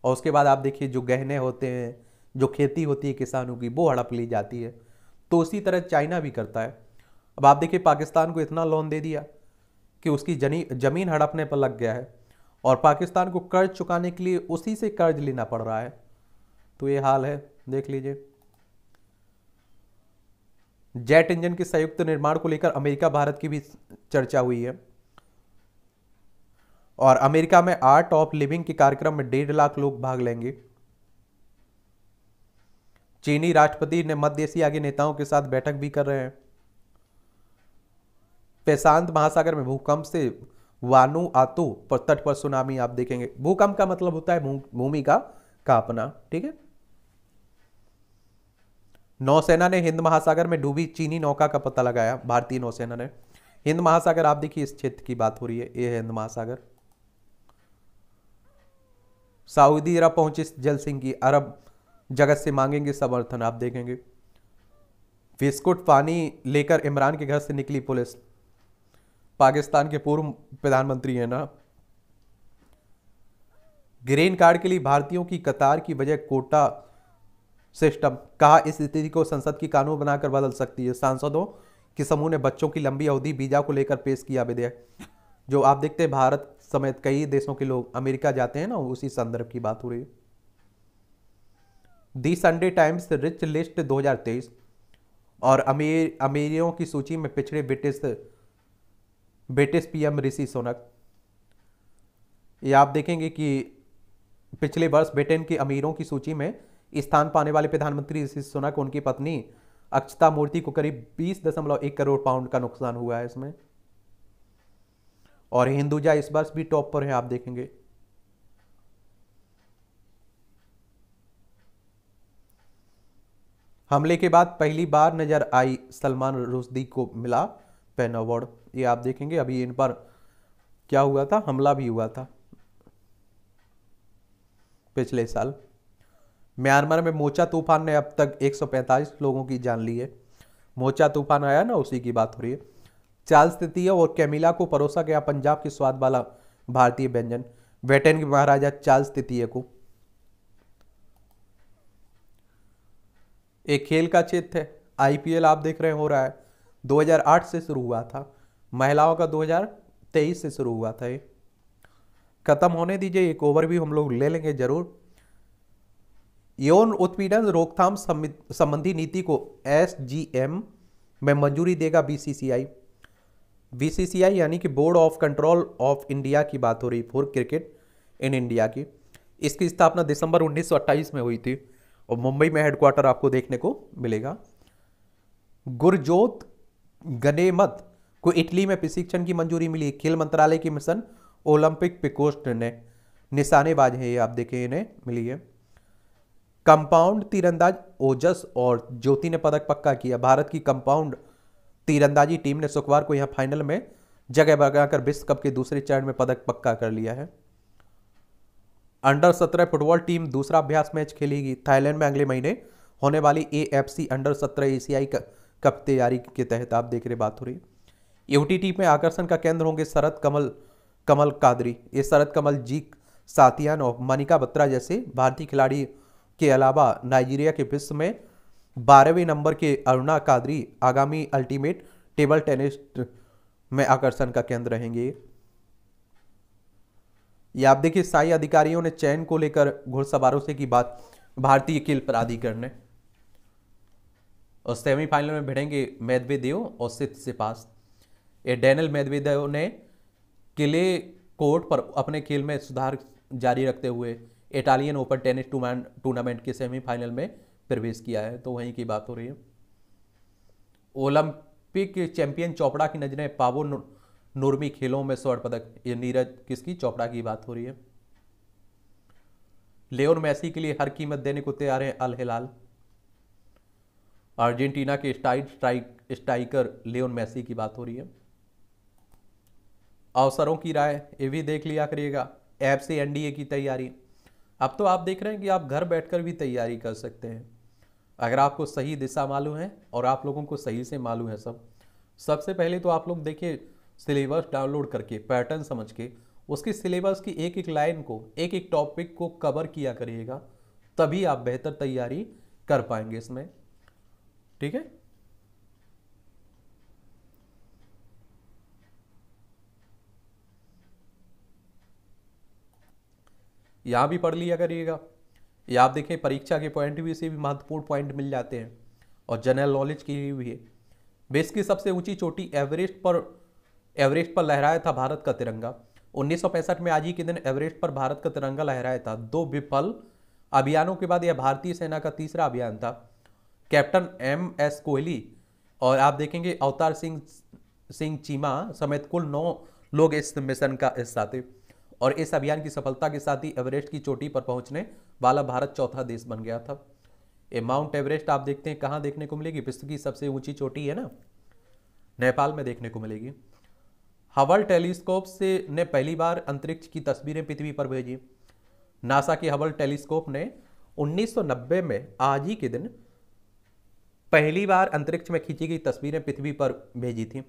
और उसके बाद आप देखिए जो गहने होते हैं जो खेती होती है किसानों की वो हड़प ली जाती है तो उसी तरह चाइना भी करता है अब आप देखिए पाकिस्तान को इतना लोन दे दिया कि उसकी जनी जमीन हड़पने पर लग गया है और पाकिस्तान को कर्ज चुकाने के लिए उसी से कर्ज लेना पड़ रहा है तो ये हाल है देख लीजिए जेट इंजन के संयुक्त निर्माण को लेकर अमेरिका भारत की भी चर्चा हुई है और अमेरिका में आर्ट ऑफ लिविंग के कार्यक्रम में डेढ़ लाख लोग भाग लेंगे चीनी राष्ट्रपति ने मध्य एशिया के नेताओं के साथ बैठक भी कर रहे हैं प्रशांत महासागर में भूकंप से वानु आतु पर तट पर सुनामी आप देखेंगे भूकंप का मतलब होता है भूमि का कापना ठीक है नौसेना ने हिंद महासागर में डूबी चीनी नौका का पता लगाया भारतीय नौसेना ने हिंद महासागर आप देखिए इस क्षेत्र की बात हो रही है ये है हिंद महासागर सऊदी अरब पहुंचे जल सिंह की अरब जगत से मांगेंगे समर्थन आप देखेंगे विस्कुट पानी लेकर इमरान के घर से निकली पुलिस पाकिस्तान के पूर्व प्रधानमंत्री हैं ना ग्रीन कार्ड के लिए भारतीयों की कतार की वजह कोटा सिस्टम कहा इस स्थिति को संसद की कानून बनाकर बदल सकती है सांसदों के समूह ने बच्चों की लंबी अवधि वीजा को लेकर पेश किया विधेयक जो आप देखते हैं भारत समेत कई देशों के लोग अमेरिका जाते हैं ना उसी संदर्भ की बात हो रही है the Sunday Times rich list 2023 और अमीर अमीरियों की सूची में पिछड़े British British PM Rishi Sunak ये आप देखेंगे कि पिछले वर्ष ब्रिटेन के अमीरों की सूची में स्थान पाने वाले प्रधानमंत्री ऋषि सोनक उनकी पत्नी अक्षता मूर्ति को करीब बीस दशमलव एक करोड़ पाउंड का नुकसान हुआ है इसमें और हिंदुजा इस वर्ष भी टॉप पर है आप देखेंगे हमले के बाद पहली बार नजर आई सलमान रुशदी को मिला पेन अवार्ड ये आप देखेंगे अभी इन पर क्या हुआ था हमला भी हुआ था पिछले साल म्यांमार में मोचा तूफान ने अब तक 145 लोगों की जान ली है मोचा तूफान आया ना उसी की बात हो रही है चाल स्थिति और कैमिला को परोसा गया पंजाब के स्वाद वाला भारतीय व्यंजन ब्रिटेन के महाराजा चाल स्थिति को एक खेल का क्षेत्र है आईपीएल आप देख रहे हो रहा है 2008 से शुरू हुआ था महिलाओं का 2023 से शुरू हुआ था ये खत्म होने दीजिए एक ओवर भी हम लोग ले लेंगे जरूर यौन उत्पीड़न रोकथाम संबंधी नीति को एसजीएम में मंजूरी देगा बीसीसीआई बीसीसीआई यानी कि board of control of India की बात हो रही फॉर क्रिकेट इन इंडिया की इसकी स्थापना दिसंबर 1928 में हुई थी और मुंबई में हेडक्वार्टर आपको देखने को मिलेगा गुरजोत गनेमत को इटली में प्रशिक्षण की मंजूरी मिली खेल मंत्रालय की मिशन ओलंपिक पिकोस्ट ने निशानेबाज हैं ये आप देखें इन्हें मिली है कंपाउंड तीरंदाज ओजस और ज्योति ने पदक पक्का किया भारत की कंपाउंड तीरंदाजी टीम ने शुक्रवार को यहां फाइनल में जगह बनाकर विश्व कप के दूसरे चरण में पदक पक्का कर लिया है अंडर सत्रह फुटबॉल टीम दूसरा अभ्यास मैच खेलेगी थाईलैंड में अगले महीने होने वाली ए अंडर सत्रह एशियाई कप तैयारी के तहत आप देख रहे बात हो रही है यूटीटी में आकर्षण का केंद्र होंगे शरद कमल कमल कादरी ये शरद कमल जी सातियान और मनिका बत्रा जैसे भारतीय खिलाड़ी के अलावा नाइजीरिया के विश्व में बारहवें नंबर के अरुणा कादरी आगामी अल्टीमेट टेबल टेनिस में आकर्षण का केंद्र रहेंगे या आप देखिए साई अधिकारियों ने चयन को लेकर घुड़सवारों से की बात भारतीय खेल प्राधिकरण ने और सेमीफाइनल में भिड़ेंगे देव और सिद्ध से ये डैनियल मेदवेदेव ने किले कोर्ट पर अपने खेल में सुधार जारी रखते हुए इटालियन ओपन टेनिस टूर्नामेंट के सेमीफाइनल में प्रवेश किया है तो वहीं की बात हो रही है ओलंपिक चैंपियन चोपड़ा की नजरें पावो नुरमी खेलों में स्वर्ण पदक ये नीरज किसकी चोपड़ा की बात हो रही है लेन मैसी के लिए हर कीमत देने को तैयार हैं अल हिलाल अर्जेंटीना के स्टाइड स्ट्राइक स्ट्राइकर लेन मैसी की बात हो रही है अवसरों की राय ये भी देख लिया करिएगा ऐप से एनडीए की तैयारी अब तो आप देख रहे हैं कि आप घर बैठकर भी तैयारी कर सकते हैं अगर आपको सही दिशा मालूम है और आप लोगों को सही से मालूम है सब सबसे पहले तो आप लोग देखिए सिलेबस डाउनलोड करके पैटर्न समझ के उसकी सिलेबस की एक एक लाइन को एक एक टॉपिक को कवर किया करिएगा तभी आप बेहतर तैयारी कर पाएंगे इसमें ठीक है यहाँ भी पढ़ लिया करिएगा या आप देखें परीक्षा के पॉइंट व्यू से भी महत्वपूर्ण पॉइंट मिल जाते हैं और जनरल नॉलेज की भी है बेस की सबसे ऊंची चोटी एवरेस्ट पर एवरेस्ट पर लहराया था भारत का तिरंगा उन्नीस में आज ही के दिन एवरेस्ट पर भारत का तिरंगा लहराया था दो विफल अभियानों के बाद यह भारतीय सेना का तीसरा अभियान था कैप्टन एम एस कोहली और आप देखेंगे अवतार सिंह सिंह चीमा समेत कुल नौ लोग इस मिशन का हिस्सा थे और इस अभियान की सफलता के साथ ही एवरेस्ट की चोटी पर पहुंचने वाला भारत चौथा देश बन गया था ये माउंट एवरेस्ट आप देखते हैं कहाँ देखने को मिलेगी विश्व की सबसे ऊंची चोटी है ना नेपाल में देखने को मिलेगी हवल टेलीस्कोप से ने पहली बार अंतरिक्ष की तस्वीरें पृथ्वी पर भेजी नासा की हवल टेलीस्कोप ने 1990 में आज ही के दिन पहली बार अंतरिक्ष में खींची गई तस्वीरें पृथ्वी पर भेजी थी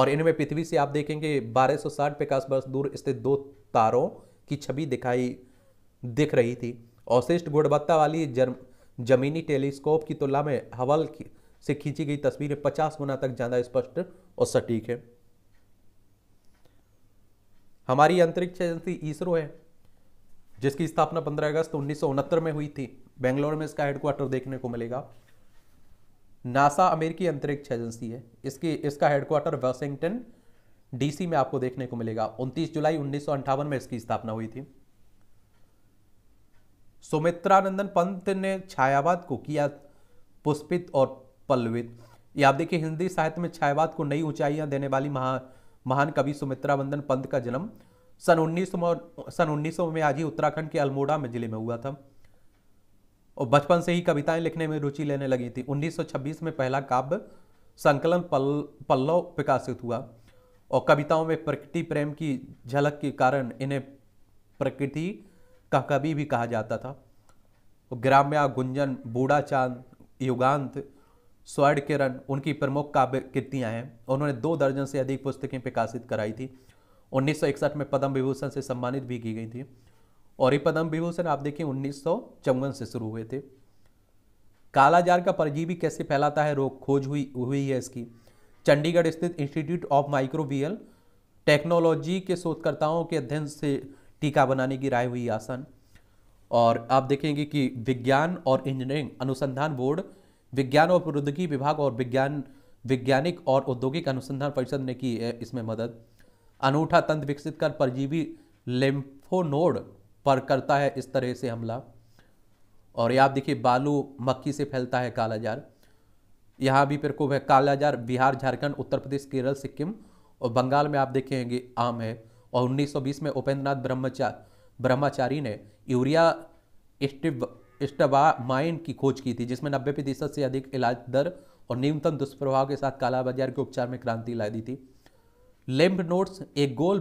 और इनमें पृथ्वी से आप देखेंगे 1260 प्रकाश वर्ष दूर स्थित दो तारों की छवि दिखाई दिख रही थी अवशिष्ट गुणवत्ता वाली जर्म जमीनी टेलीस्कोप की तुलना में हवल की से खींची गई तस्वीरें पचास गुना तक ज़्यादा स्पष्ट और सटीक है हमारी अंतरिक्ष एजेंसी इसरो है जिसकी स्थापना 15 अगस्त उन्नीस में हुई थी बेंगलोर में इसका हेडक्वार्टर देखने को मिलेगा नासा अमेरिकी अंतरिक्ष एजेंसी है इसकी इसका हेडक्वार्टर वाशिंगटन डीसी में आपको देखने को मिलेगा 29 जुलाई उन्नीस में इसकी स्थापना हुई थी सुमित्रानंदन पंत ने छायावाद को किया पुष्पित और पल्लवित आप देखिए हिंदी साहित्य में छायावाद को नई ऊंचाइयां देने वाली महा महान कवि सुमित्रानंदन पंत का जन्म सन उन्नीस सन उन्नीस में आज ही उत्तराखंड के अल्मोड़ा में जिले में हुआ था और बचपन से ही कविताएं लिखने में रुचि लेने लगी थी 1926 में पहला काव्य संकलन पल्लव प्रकाशित हुआ और कविताओं में प्रकृति प्रेम की झलक के कारण इन्हें प्रकृति का कवि भी कहा जाता था ग्राम्या गुंजन बूढ़ा चांद युगांत स्वर्ण किरण उनकी प्रमुख काव्य कृतियाँ हैं उन्होंने दो दर्जन से अधिक पुस्तकें प्रकाशित कराई थी 1961 में पद्म विभूषण से सम्मानित भी की गई थी और ये पद्म विभूषण आप देखिए उन्नीस से शुरू हुए थे कालाजार का परजीवी कैसे फैलाता है रोग खोज हुई हुई है इसकी चंडीगढ़ स्थित इंस्टीट्यूट ऑफ माइक्रोबियल टेक्नोलॉजी के शोधकर्ताओं के अध्ययन से टीका बनाने की राय हुई आसान और आप देखेंगे कि विज्ञान और इंजीनियरिंग अनुसंधान बोर्ड विज्ञान और प्रौद्योगिकी विभाग और विज्ञान वैज्ञानिक और औद्योगिक अनुसंधान परिषद ने की है इसमें मदद अनूठा तंत्र विकसित कर परजीवी लेम्फोनोड पर करता है इस तरह से हमला और ये आप देखिए बालू मक्खी से फैलता है कालाजार यहाँ भी प्रकोप है कालाजार बिहार झारखंड उत्तर प्रदेश केरल सिक्किम और बंगाल में आप देखेंगे आम है और 1920 में उपेंद्रनाथ ब्रह्मचार ब्रह्मचारी ने यूरिया स्टिव की खोज की थी जिसमें नब्बे प्रतिशत से अधिक इलाज दर और न्यूनतम दुष्प्रभाव के साथ काला बाजार के उपचार में क्रांति ला दी थी लेम्ब नोट्स एक गोल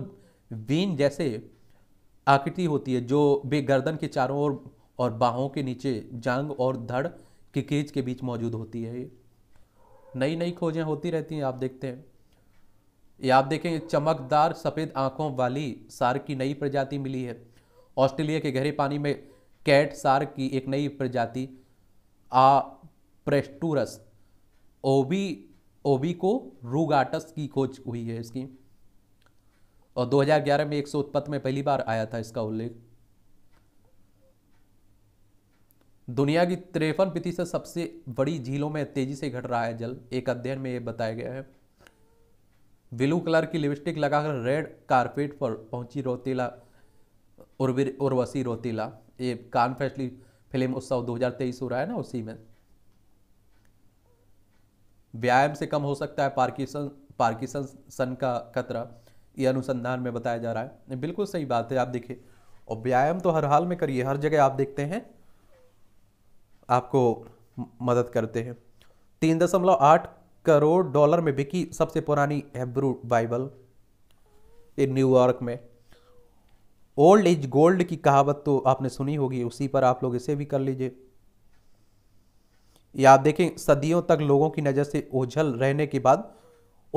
बीन जैसे आकृति होती है जो बेगर्दन के चारों ओर और, और बाहों के नीचे जांग और धड़ की कीच के बीच मौजूद होती है नई नई खोजें होती रहती हैं आप देखते हैं ये आप देखें चमकदार सफ़ेद आंखों वाली सार की नई प्रजाति मिली है ऑस्ट्रेलिया के गहरे पानी में कैट सार की एक नई प्रजाति आ प्रेस्टूरस ओबी ओबी को रूगाटस की खोज हुई है इसकी और 2011 में एक में पहली बार आया था इसका उल्लेख दुनिया की तिरपन प्रतिशत सबसे बड़ी झीलों में तेजी से घट रहा है जल एक अध्ययन में यह बताया गया है ब्लू कलर की लिपस्टिक लगाकर रेड कारपेट पर पहुंची रोतीला उर्वशी रोतीला ये कान फैसली फिल्म उत्सव 2023 हो रहा है ना उसी में व्यायाम से कम हो सकता है पार्किसन पार्किसन सन का खतरा ये अनुसंधान में बताया जा रहा है बिल्कुल सही बात है आप देखिए और व्यायाम तो हर हाल में करिए हर जगह आप देखते हैं आपको मदद करते हैं तीन दशमलव आठ करोड़ डॉलर में बिकी सबसे पुरानी हेब्रू बाइबल इन न्यूयॉर्क में ओल्ड इज गोल्ड की कहावत तो आपने सुनी होगी उसी पर आप लोग इसे भी कर लीजिए या आप देखें सदियों तक लोगों की नज़र से ओझल रहने के बाद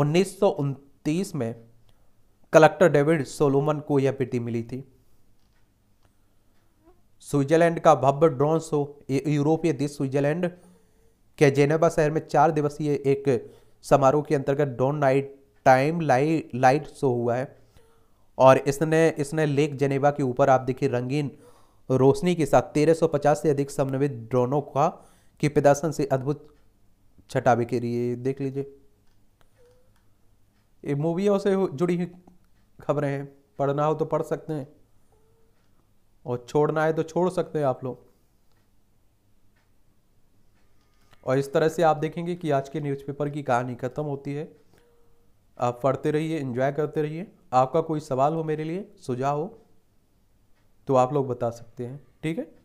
उन्नीस में कलेक्टर डेविड सोलोमन को यह प्रति मिली थी स्विट्जरलैंड का भव्य ड्रोन शो यूरोपीय देश स्विट्जरलैंड के जेनेवा शहर में चार दिवसीय एक समारोह के अंतर्गत drone night time light light show हुआ है और इसने इसने लेक जेनेबा के ऊपर आप देखिए रंगीन रोशनी के साथ 1350 से अधिक समन्वित ड्रोनों का की प्रदर्शन से अद्भुत छटावे के लिए देख लीजिए ये मूवियों से जुड़ी हुई खबरें हैं पढ़ना हो तो पढ़ सकते हैं और छोड़ना है तो छोड़ सकते हैं आप लोग और इस तरह से आप देखेंगे कि आज के न्यूज़पेपर की कहानी ख़त्म होती है आप पढ़ते रहिए इन्जॉय करते रहिए आपका कोई सवाल हो मेरे लिए सुझाव हो तो आप लोग बता सकते हैं ठीक है